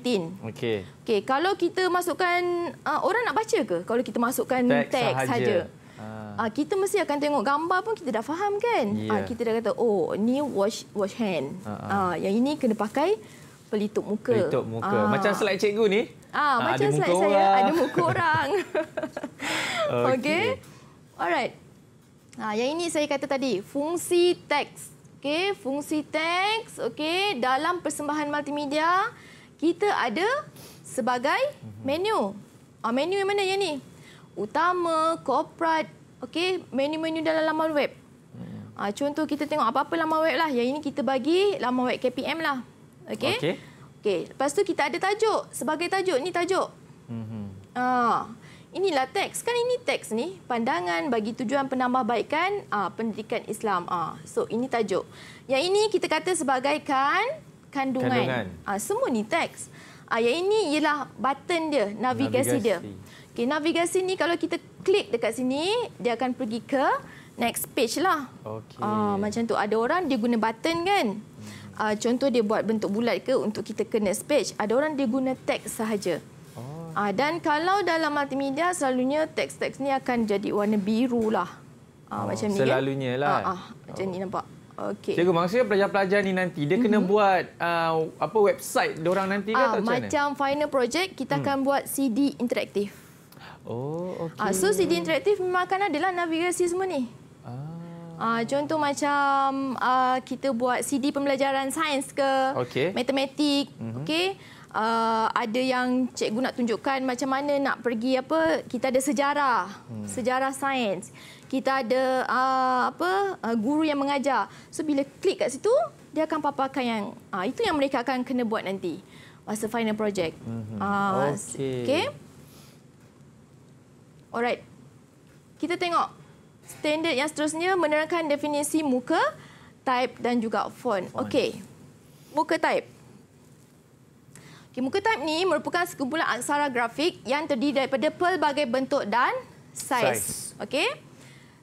Okey. Okey, kalau kita masukkan uh, orang nak baca ke? Kalau kita masukkan teks saja. Ah, uh, kita mesti akan tengok gambar pun kita dah faham kan? yeah. uh, ya. kita dah kata oh, ni wash wash hand. Ah, uh, yang ini kena pakai pelitup muka. Pelitup muka. Aa. Ah. Macam slide cikgu ni. Ah, ha, macam slide saya orang. ada muka orang. Okey. Okay. Alright. Ah, yang ini saya kata tadi, fungsi teks. Okey, fungsi teks. Okey, dalam persembahan multimedia kita ada sebagai mhm. menu. Ah, menu yang mana yang ni? Utama, corporate, okey, menu-menu dalam laman web. Mhm. Ah, contoh kita tengok apa-apa laman web lah. Yang ini kita bagi laman web KPM lah. Okey. Okey. Okey. Lepas tu kita ada tajuk. Sebagai tajuk ni tajuk. Mhm. Ah. Inilah teks. Kan ini teks ni, pandangan bagi tujuan penambahbaikan ah pendidikan Islam. Ah. So ini tajuk. Yang ini kita kata sebagai kan kandungan. Ah semua ni teks. Ah yang ini ialah button dia, navigasi, navigasi. dia. Okey, navigasi ni kalau kita klik dekat sini, dia akan pergi ke next page lah. Okey. Ah macam tu ada orang dia guna button kan? Hmm uh, contoh dia buat bentuk bulat ke untuk kita connect page, ada orang dia guna teks sahaja. Oh. Uh, dan kalau dalam multimedia, selalunya teks-teks ni akan jadi warna biru lah. Uh, oh, macam ni. Kan? Selalunya kan? lah. Uh, uh, macam ni oh. nampak. Okay. Cikgu, maksudnya pelajar-pelajar ni nanti dia kena mm -hmm. buat uh, apa website diorang nanti ke uh, atau macam mana? Macam final project, kita hmm. akan buat CD interaktif. Oh, okay. uh, so, CD interaktif memang akan adalah navigasi semua ni. Uh, contoh macam uh, kita buat CD pembelajaran sains ke, okay. matematik, mm-hmm. okay? Uh, ah, ada yang cikgu nak tunjukkan macam mana nak pergi apa kita ada sejarah hmm. sejarah sains kita ada uh, apa uh, guru yang mengajar so bila klik kat situ dia akan paparkan yang uh, itu yang mereka akan kena buat nanti masa final project hmm. uh, okey okey alright kita tengok standard yang seterusnya menerangkan definisi muka, type dan juga font. Okey. Muka type. Okay, muka type ni merupakan sekumpulan aksara grafik yang terdiri daripada pelbagai bentuk dan saiz. Okey.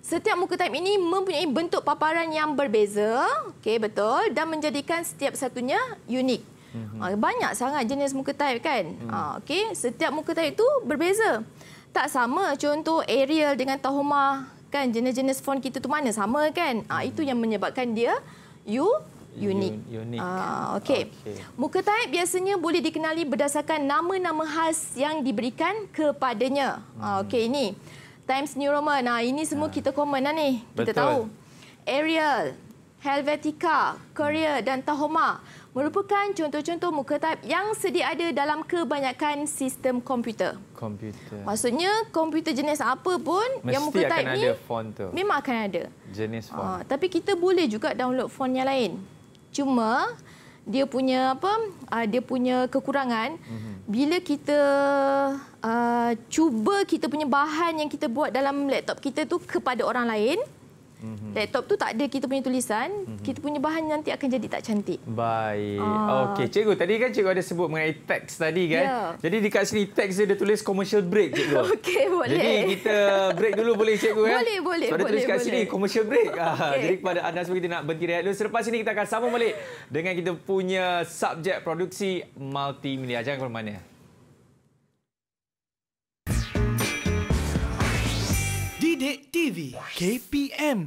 Setiap muka type ini mempunyai bentuk paparan yang berbeza, okey betul dan menjadikan setiap satunya unik. Mhm. Ah, banyak sangat jenis muka type kan? Hmm. Okey, setiap muka type itu berbeza. Tak sama contoh Arial dengan Tahoma kan jenis-jenis phone kita tu mana sama kan ha, itu hmm. yang menyebabkan dia you unik. Ah, okay. okay. Muka taip biasanya boleh dikenali berdasarkan nama-nama khas yang diberikan kepadanya. Ah, hmm. Ah, okay, ini. Times New Roman. Nah, ini semua ha. kita common lah ni. Kita tahu. Arial, Helvetica, Korea dan Tahoma merupakan contoh-contoh muka taip yang sedia ada dalam kebanyakan sistem komputer. Komputer. Maksudnya komputer jenis apa pun Mesti yang muka taip ni memang akan ada. Jenis font. Uh, tapi kita boleh juga download font yang lain. Cuma dia punya apa? Uh, dia punya kekurangan mm-hmm. bila kita uh, cuba kita punya bahan yang kita buat dalam laptop kita tu kepada orang lain. Mm-hmm. Laptop tu tak ada kita punya tulisan, mm-hmm. kita punya bahan nanti akan jadi tak cantik. Baik. Ah. Okey, cikgu tadi kan cikgu ada sebut mengenai teks tadi kan? Yeah. Jadi dekat sini teks dia, dia tulis commercial break cikgu. Okey, boleh. Jadi kita break dulu boleh cikgu kan. Boleh, boleh. Sebab tulis boleh, kat boleh. sini commercial break. Ah, okay. jadi kepada anda semua kita nak berhenti rehat dulu. Selepas ini kita akan sambung balik dengan kita punya subjek produksi multimedia. Jangan ke mana-mana. Sidik TV KPM.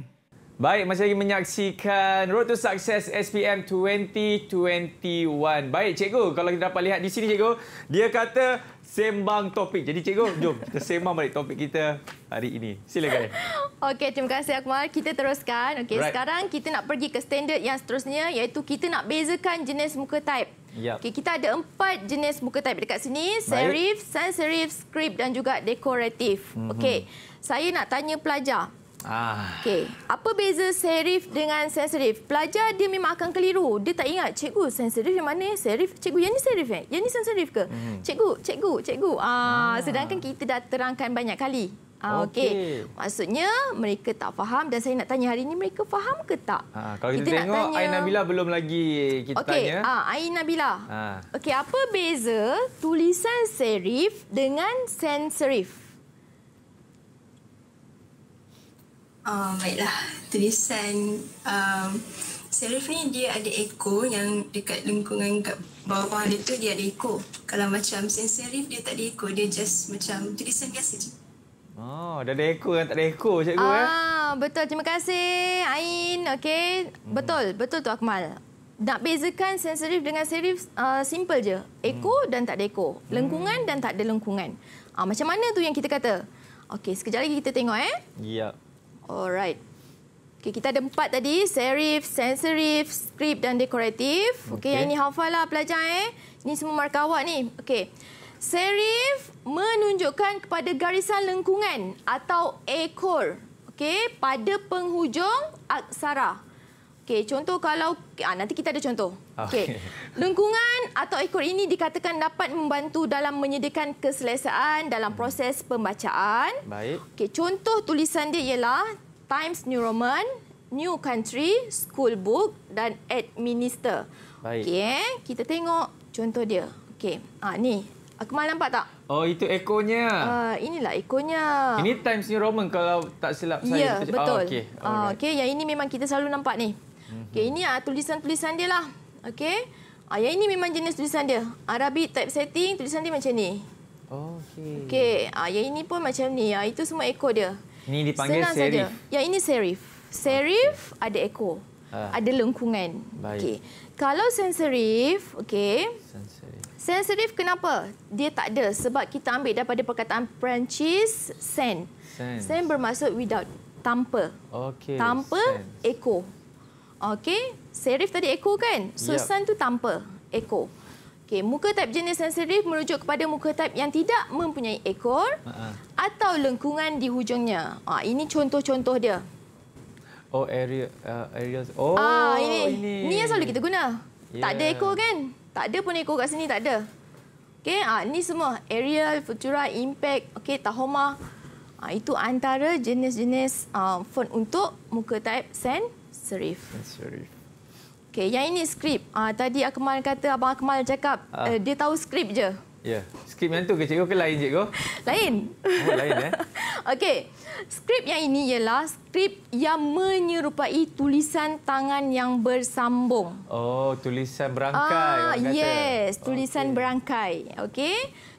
Baik, masih lagi menyaksikan Road to Success SPM 2021. Baik, cikgu, kalau kita dapat lihat di sini cikgu, dia kata sembang topik. Jadi cikgu, jom kita sembang balik topik kita hari ini. Silakan. Okey, terima kasih Akmal. Kita teruskan. Okey, right. sekarang kita nak pergi ke standard yang seterusnya iaitu kita nak bezakan jenis muka type. Yep. Ya. Okey, kita ada empat jenis muka type dekat sini, serif, sans serif, script dan juga dekoratif. Mm -hmm. Okey saya nak tanya pelajar. Ah. Okey, apa beza serif dengan sans serif? Pelajar dia memang akan keliru. Dia tak ingat, cikgu sans serif yang mana? Serif, cikgu yang ni serif eh? Yang ni sans serif ke? Hmm. Cikgu, cikgu, cikgu. Ah, ah, sedangkan kita dah terangkan banyak kali. Ah, okey. Okay. Maksudnya mereka tak faham dan saya nak tanya hari ini mereka faham ke tak? Ah, kalau kita, kita tengok tanya... Ain Nabila belum lagi kita okay. tanya. Ah, Ain Nabila. Ah. Okey, apa beza tulisan serif dengan sans serif? Uh, baiklah, tulisan um, serif ni dia ada echo yang dekat lengkungan kat bawah dia tu dia ada echo. Kalau macam sen serif dia tak ada echo, dia just macam tulisan biasa je. Oh, dah ada echo yang tak ada echo cikgu eh? ah, eh. Betul, terima kasih Ain. Okay. Hmm. Betul, betul tu Akmal. Nak bezakan sen serif dengan serif, uh, simple je. Echo hmm. dan tak ada echo. Lengkungan hmm. dan tak ada lengkungan. Uh, macam mana tu yang kita kata? Okey, sekejap lagi kita tengok eh. Ya. Yep. Alright. Okay, kita ada empat tadi. Serif, sans-serif, script dan dekoratif. Okay, okay. yang ini hafalah pelajar eh. Ini semua markah awak ni. Okay. Serif menunjukkan kepada garisan lengkungan atau ekor. Okay, pada penghujung aksara. Okey, contoh kalau ah, nanti kita ada contoh. Ah, okey. Lengkungan atau ekor ini dikatakan dapat membantu dalam menyediakan keselesaan dalam hmm. proses pembacaan. Baik. Okey, contoh tulisan dia ialah Times New Roman, New Country, School Book dan Administer. Baik. Okey, eh, kita tengok contoh dia. Okey. Ah ni. Akmal nampak tak? Oh, itu ekornya. Uh, inilah ekornya. Ini Times New Roman kalau tak silap saya. Ya, yeah, betul. Oh, okey. Uh, okey, yang ini memang kita selalu nampak ni. Mhm. Okay ini uh, tulisan-tulisan dia lah. okay. Uh, ah, yang ini memang jenis tulisan dia. Arabic type setting, tulisan dia macam ni. Okay. Okay uh, ah, yang ini pun macam ni. Uh, itu semua echo dia. Ini dipanggil Senang serif. Saja. Yang ini serif. Serif okay. ada echo. Uh. Ada lengkungan. Okey. Kalau sans serif, okey. Sans serif. Sans serif kenapa? Dia tak ada sebab kita ambil daripada perkataan Perancis sans. Sans bermaksud without tanpa. Okay. Tanpa sense. Okey, serif tadi echo kan? Susan yep. tu tanpa echo. Okey, muka type jenis dan serif merujuk kepada muka type yang tidak mempunyai ekor uh -huh. atau lengkungan di hujungnya. Ah, ini contoh-contoh dia. Oh, area uh, areas. Oh, ah, ini. ini. Ini yang selalu kita guna. Yeah. Tak ada ekor kan? Tak ada pun ekor kat sini tak ada. Okey, ah ni semua aerial, futura impact, okey, tahoma. Ah, itu antara jenis-jenis ah, font untuk muka type sans serif. Serif. Okey, yang ini skrip. Ah uh, tadi Akmal kata abang Akmal cakap uh. Uh, dia tahu skrip je. Ya. Yeah. Skrip yang tu ke cikgu ke lain cikgu? Lain. Oh, lain eh. Okey. Skrip yang ini ialah skrip yang menyerupai tulisan tangan yang bersambung. Oh, tulisan berangkai. Ah, yes, tulisan okay. berangkai. Okey.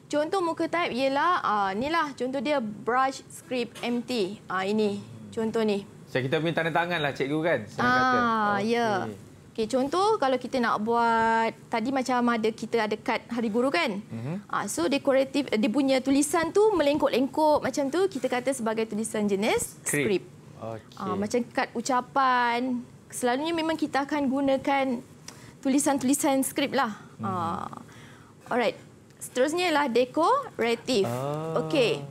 Contoh muka type ialah ah uh, inilah contoh dia brush script MT. Ah uh, ini. Contoh ni. Macam kita punya tanda tangan lah cikgu kan? Ah, okay. ya. Okay, contoh kalau kita nak buat tadi macam ada kita ada kad hari guru kan? Mm -hmm. So dekoratif eh, dia punya tulisan tu melengkok-lengkok macam tu kita kata sebagai tulisan jenis script. script. Okay. Ah, macam kad ucapan selalunya memang kita akan gunakan tulisan-tulisan skrip lah. Mm -hmm. Alright, seterusnya ialah dekoratif. Ah, okay,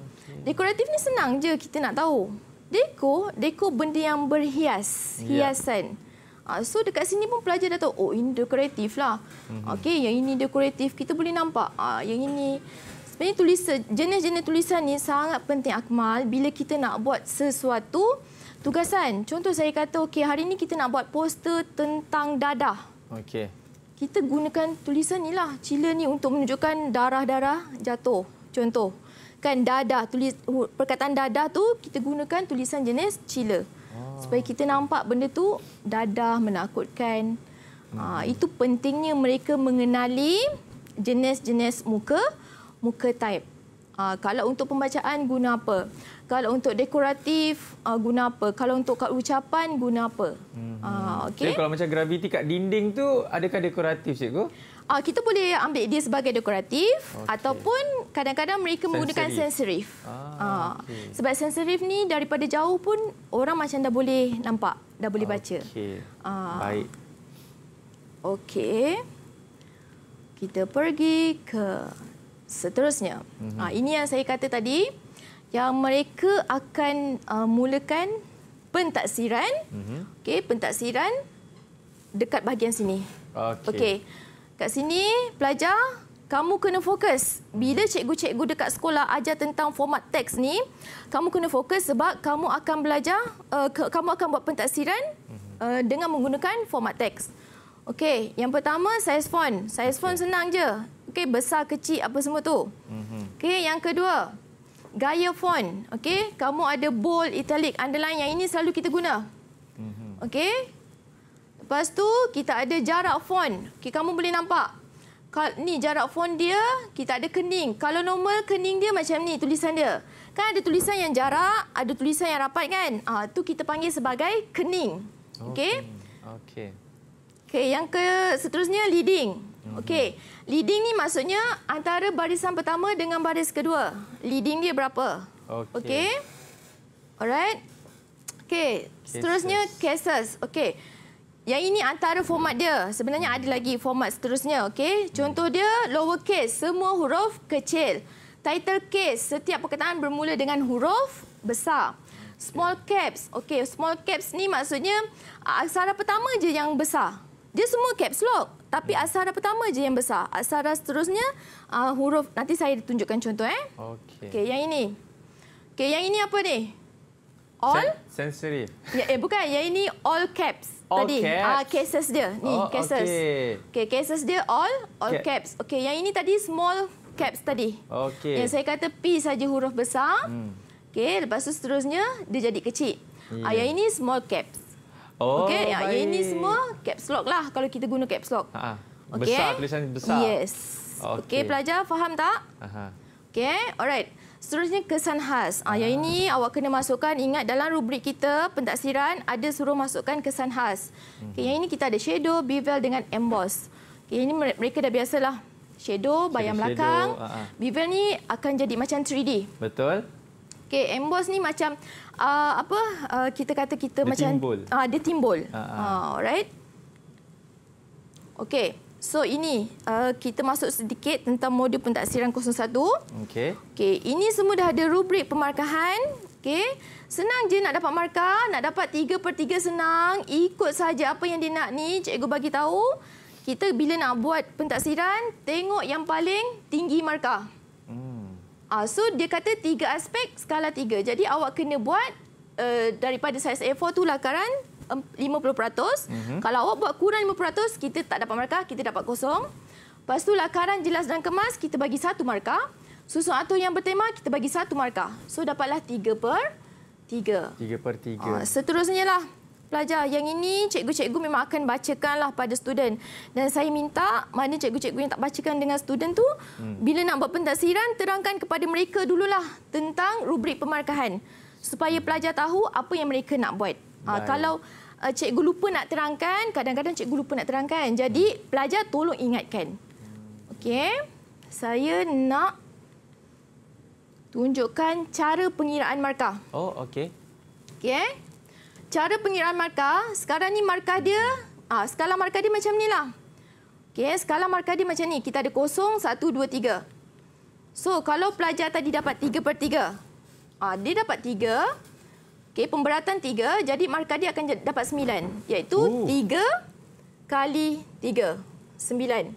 dekoratif ni senang je kita nak tahu deko, deko benda yang berhias, ya. hiasan. Yeah. So dekat sini pun pelajar dah tahu, oh ini dekoratif lah. Mm-hmm. Okey, yang ini dekoratif, kita boleh nampak. Ah, yang ini sebenarnya tulisan, jenis-jenis tulisan ni sangat penting Akmal bila kita nak buat sesuatu tugasan. Contoh saya kata, okey hari ini kita nak buat poster tentang dadah. Okey. Kita gunakan tulisan ni lah, cila ni untuk menunjukkan darah-darah jatuh. Contoh kan dadah tulis perkataan dadah tu kita gunakan tulisan jenis Cina oh. supaya kita nampak benda tu dadah menakutkan ah, hmm. itu pentingnya mereka mengenali jenis-jenis muka muka type uh, kalau untuk pembacaan guna apa kalau untuk dekoratif ah, guna apa kalau untuk kat ucapan guna apa hmm. hmm. okay. Jadi kalau macam graviti kat dinding tu adakah dekoratif cikgu Uh, kita boleh ambil dia sebagai dekoratif okay. ataupun kadang-kadang mereka sans menggunakan sensitif. serif. Ah, uh, ah, okay. Sebab sans ni daripada jauh pun orang macam dah boleh nampak, dah boleh baca. Okay, Uh, ah. Baik. Okey. Kita pergi ke seterusnya. Mm-hmm. Uh, ini yang saya kata tadi yang mereka akan uh, mulakan pentaksiran. Mm-hmm. Okey, pentaksiran dekat bahagian sini. Okey. Okay. Kat sini pelajar kamu kena fokus. Bila cikgu-cikgu dekat sekolah ajar tentang format teks ni, kamu kena fokus sebab kamu akan belajar uh, kamu akan buat pentaksiran uh, mhm. eh, dengan menggunakan format teks. Okey, yang pertama saiz font. Saiz font okay. senang je. Okey, besar kecil apa semua tu. Mhm. Okey, yang kedua gaya font. Okey, kamu ada bold, italic, underline yang ini selalu kita guna. Mhm. Okey. Lepas tu kita ada jarak fon. Okay, kamu boleh nampak. Kal ni jarak fon dia, kita ada kening. Kalau normal kening dia macam ni tulisan dia. Kan ada tulisan yang jarak, ada tulisan yang rapat kan? Ah tu kita panggil sebagai kening. Oh, Okey. Okey. Okey, yang ke seterusnya leading. Mhm. Okey. Leading ni maksudnya antara barisan pertama dengan baris kedua. Leading dia berapa? Okey. Okey. Alright. Okey, seterusnya cases. Okey. Yang ini antara format dia. Sebenarnya ada lagi format seterusnya. Okay? Contoh dia, lower case, semua huruf kecil. Title case, setiap perkataan bermula dengan huruf besar. Small caps, okay, small caps ni maksudnya aksara ah, pertama je yang besar. Dia semua caps lock. Tapi aksara pertama je yang besar. Aksara seterusnya, uh, huruf... Nanti saya tunjukkan contoh. Eh? Okay. okay, yang ini. Okay, yang ini apa ni? All? Sen sensory. Ya, eh, bukan, yang ini all caps tadi ah cases dia ni oh, cases okay. okay cases dia all all okay. caps okay yang ini tadi small caps tadi okay. yang saya kata p saja huruf besar hmm. okay lepas tu seterusnya dia jadi kecil yeah. uh, yang ini small caps oh, okay yang, ah, yang ini semua caps lock lah kalau kita guna caps lock ha, okay. besar tulisan besar yes okay. okay pelajar faham tak Aha. okay alright Seterusnya kesan khas. Ah, yang ini ah. awak kena masukkan. Ingat dalam rubrik kita pentaksiran ada suruh masukkan kesan khas. Okay, mhm. yang ini kita ada shadow, bevel dengan emboss. Okay, ini mereka dah biasalah. Shadow, bayang belakang. Ah, ah. Bevel ni akan jadi macam 3D. Betul. Okay, emboss ni macam uh, apa uh, kita kata kita dia macam timbul. Uh, dia timbul. Uh, alright. Okay. So ini uh, kita masuk sedikit tentang modul pentaksiran 01. Okey. Okey, ini semua dah ada rubrik pemarkahan. Okey. Senang je nak dapat markah, nak dapat 3/3 senang, ikut saja apa yang dia nak ni, cikgu bagi tahu. Kita bila nak buat pentaksiran, tengok yang paling tinggi markah. Hmm. uh, so dia kata tiga aspek skala tiga. Jadi awak kena buat uh, daripada saiz A4 tu lakaran 3 50%. Mm-hmm. Kalau awak buat kurang 50%, kita tak dapat markah, kita dapat kosong. Lepas tu lakaran jelas dan kemas, kita bagi satu markah. Susun atur yang bertema, kita bagi satu markah. So dapatlah 3 per 3. 3 per 3. Ha, ah, seterusnya lah. Pelajar, yang ini cikgu-cikgu memang akan bacakanlah pada student. Dan saya minta, mana cikgu-cikgu yang tak bacakan dengan student tu, hmm. bila nak buat pentaksiran, terangkan kepada mereka dululah tentang rubrik pemarkahan. Supaya pelajar tahu apa yang mereka nak buat. Ha, kalau uh, cikgu lupa nak terangkan, kadang-kadang cikgu lupa nak terangkan. Jadi pelajar tolong ingatkan. Okey. Saya nak tunjukkan cara pengiraan markah. Oh, okey. Okey. Cara pengiraan markah, sekarang ni markah dia, ah skala markah dia macam nilah. Okey, skala markah dia macam ni. Kita ada kosong, satu, dua, tiga. So, kalau pelajar tadi dapat 3/3. Ah dia dapat 3. Okey, pemberatan 3, jadi markah dia akan dapat 9. Iaitu oh. 3 kali 3, 9.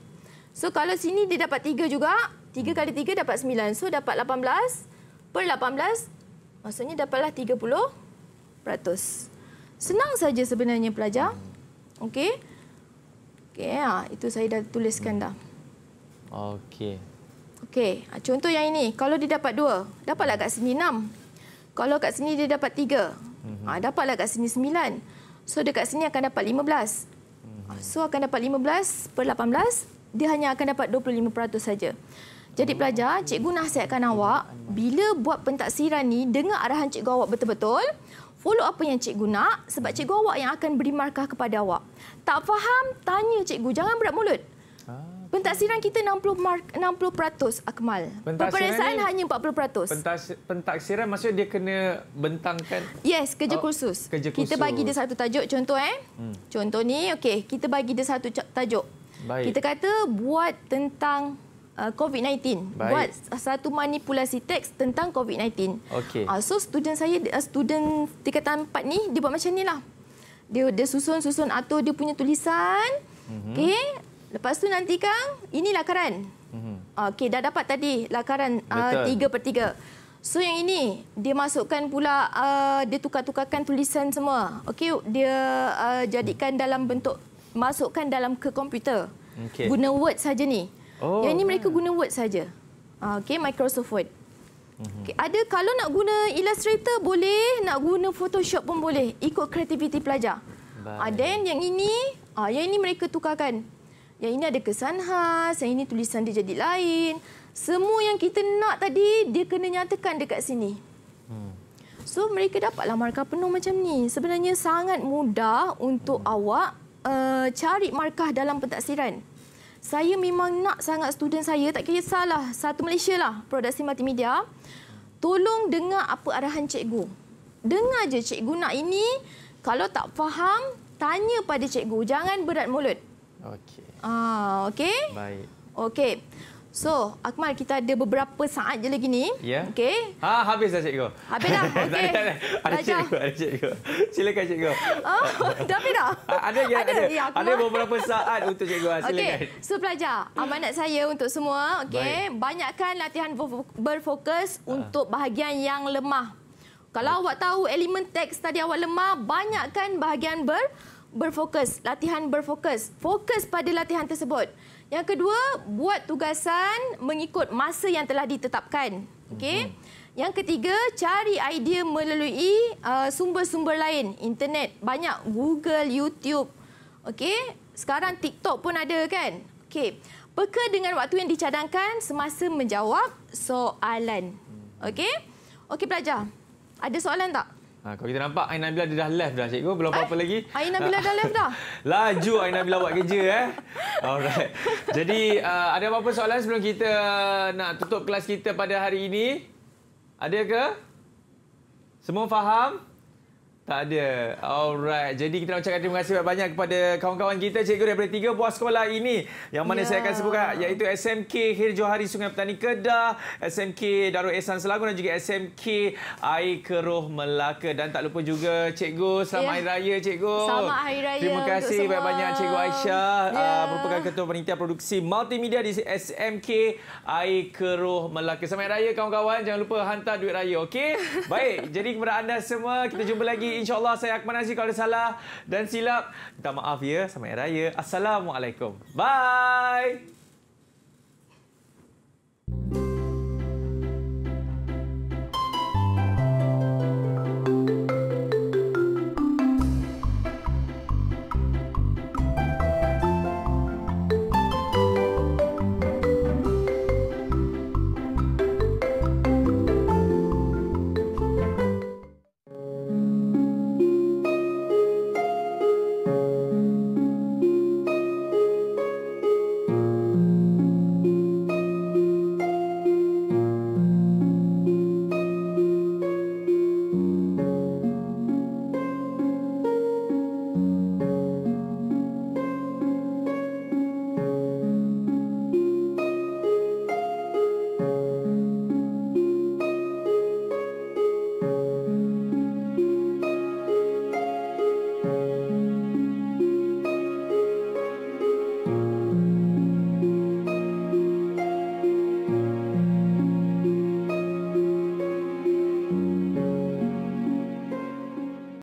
So kalau sini dia dapat 3 juga, 3 kali 3 dapat 9. So dapat 18 per 18, maksudnya dapatlah 30%. Senang saja sebenarnya pelajar. Okey. Okey, ha, itu saya dah tuliskan dah. Okey. Okey, contoh yang ini. Kalau dia dapat 2, dapatlah kat sini 6. Kalau kat sini dia dapat tiga, mm-hmm. ha, dapatlah kat sini sembilan, So dekat sini akan dapat 15. Mm-hmm. Ah, so akan dapat lima belas per lapan belas dia hanya akan dapat dua puluh lima peratus saja. Jadi mhm. pelajar, cikgu nasihatkan awak bila buat pentaksiran ni dengar arahan cikgu awak betul-betul, follow apa yang cikgu nak sebab cikgu awak yang akan beri markah kepada awak. Tak faham, tanya cikgu, jangan berat mulut. Ah. Pentaksiran kita 60 mark, 60% Akmal. Peperiksaan hanya 40%. Pentas, pentaksiran maksud dia kena bentangkan Yes, kerja, oh, kursus. kerja kursus. Kita bagi dia satu tajuk contoh eh. Hmm. Contoh ni okey, kita bagi dia satu tajuk. Baik. Kita kata buat tentang uh, COVID-19. Buat satu manipulasi teks tentang COVID-19. Okay. Ah, so student saya, ah, student tingkatan 4 ni, dia buat macam ni lah. Dia, dia susun-susun atur dia punya tulisan. mm Okay. Lepas tu nanti kang, ini lakaran. Mhm. Okey, dah dapat tadi lakaran ah, tiga per tiga. So yang ini dia masukkan pula uh, dia tukar-tukarkan tulisan semua. Okey, dia uh, jadikan dalam bentuk masukkan dalam ke komputer. Okay. Guna Word saja ni. Oh, yang ini mereka yeah. guna Word saja. Uh, Okey, Microsoft Word. Mhm. Okay, ada kalau nak guna Illustrator boleh, nak guna Photoshop pun boleh. Ikut kreativiti pelajar. Ada uh, yang ini, uh, yang ini mereka tukarkan. Yang ini ada kesan khas, yang ini tulisan dia jadi lain. Semua yang kita nak tadi, dia kena nyatakan dekat sini. Hmm. So mereka dapatlah markah penuh macam ni. Sebenarnya sangat mudah untuk hmm. awak uh, cari markah dalam pentaksiran. Saya memang nak sangat student saya, tak kisahlah, satu Malaysia lah, produksi multimedia. Tolong dengar apa arahan cikgu. Dengar je cikgu nak ini, kalau tak faham, tanya pada cikgu. Jangan berat mulut. Okey. Ah, okey. Baik. Okey. So, Akmal, kita ada beberapa saat je lagi ni. Ya. Yeah. Okey. Ha, habis dah cikgu. Habis dah. Okey. ada cikgu, ada cikgu. Silakan cikgu. Oh, dah habis dah? ada ya, ada. Ya, ada beberapa saat untuk cikgu. Silakan. Okey. So, pelajar, amanat saya untuk semua, okey. Banyakkan latihan berfokus uh. untuk bahagian yang lemah. Kalau awak tahu elemen teks tadi awak lemah, banyakkan bahagian ber berfokus, latihan berfokus. Fokus pada latihan tersebut. Yang kedua, buat tugasan mengikut masa yang telah ditetapkan. Okey. Mhm. Yang ketiga, cari idea melalui uh, sumber-sumber lain, internet, banyak Google, YouTube. Okey. Sekarang TikTok pun ada kan? Okey. Peka dengan waktu yang dicadangkan semasa menjawab soalan. Hmm. Okey. Okey pelajar. Ada soalan tak? Ha, kalau kita nampak Ain Nabila dah left dah cikgu. Belum apa-apa eh, lagi. Ain Nabila dah left dah. Laju Ain Nabila buat kerja eh. Alright. Jadi uh, ada apa-apa soalan sebelum kita uh, nak tutup kelas kita pada hari ini? Ada ke? Semua faham? Tak ada. Alright. Jadi kita nak ucapkan terima kasih banyak kepada kawan-kawan kita, cikgu daripada tiga buah sekolah ini. Yang mana yeah. saya akan ya. sebutkan iaitu SMK Hir Johari Sungai Petani Kedah, SMK Darul Ehsan Selangor dan juga SMK Air Keruh Melaka. Dan tak lupa juga cikgu, selamat yeah. Hari Raya cikgu. Selamat Hari Raya Terima kasih banyak-banyak cikgu Aisyah, yeah. uh, merupakan ketua penitia produksi multimedia di SMK Air Keruh Melaka. Selamat Hari Raya kawan-kawan. Jangan lupa hantar duit raya, okey? Baik. Jadi kepada anda semua, kita jumpa lagi InsyaAllah saya Akman Aziz kalau salah dan silap. Minta maaf ya. sama Sampai raya. Assalamualaikum. Bye.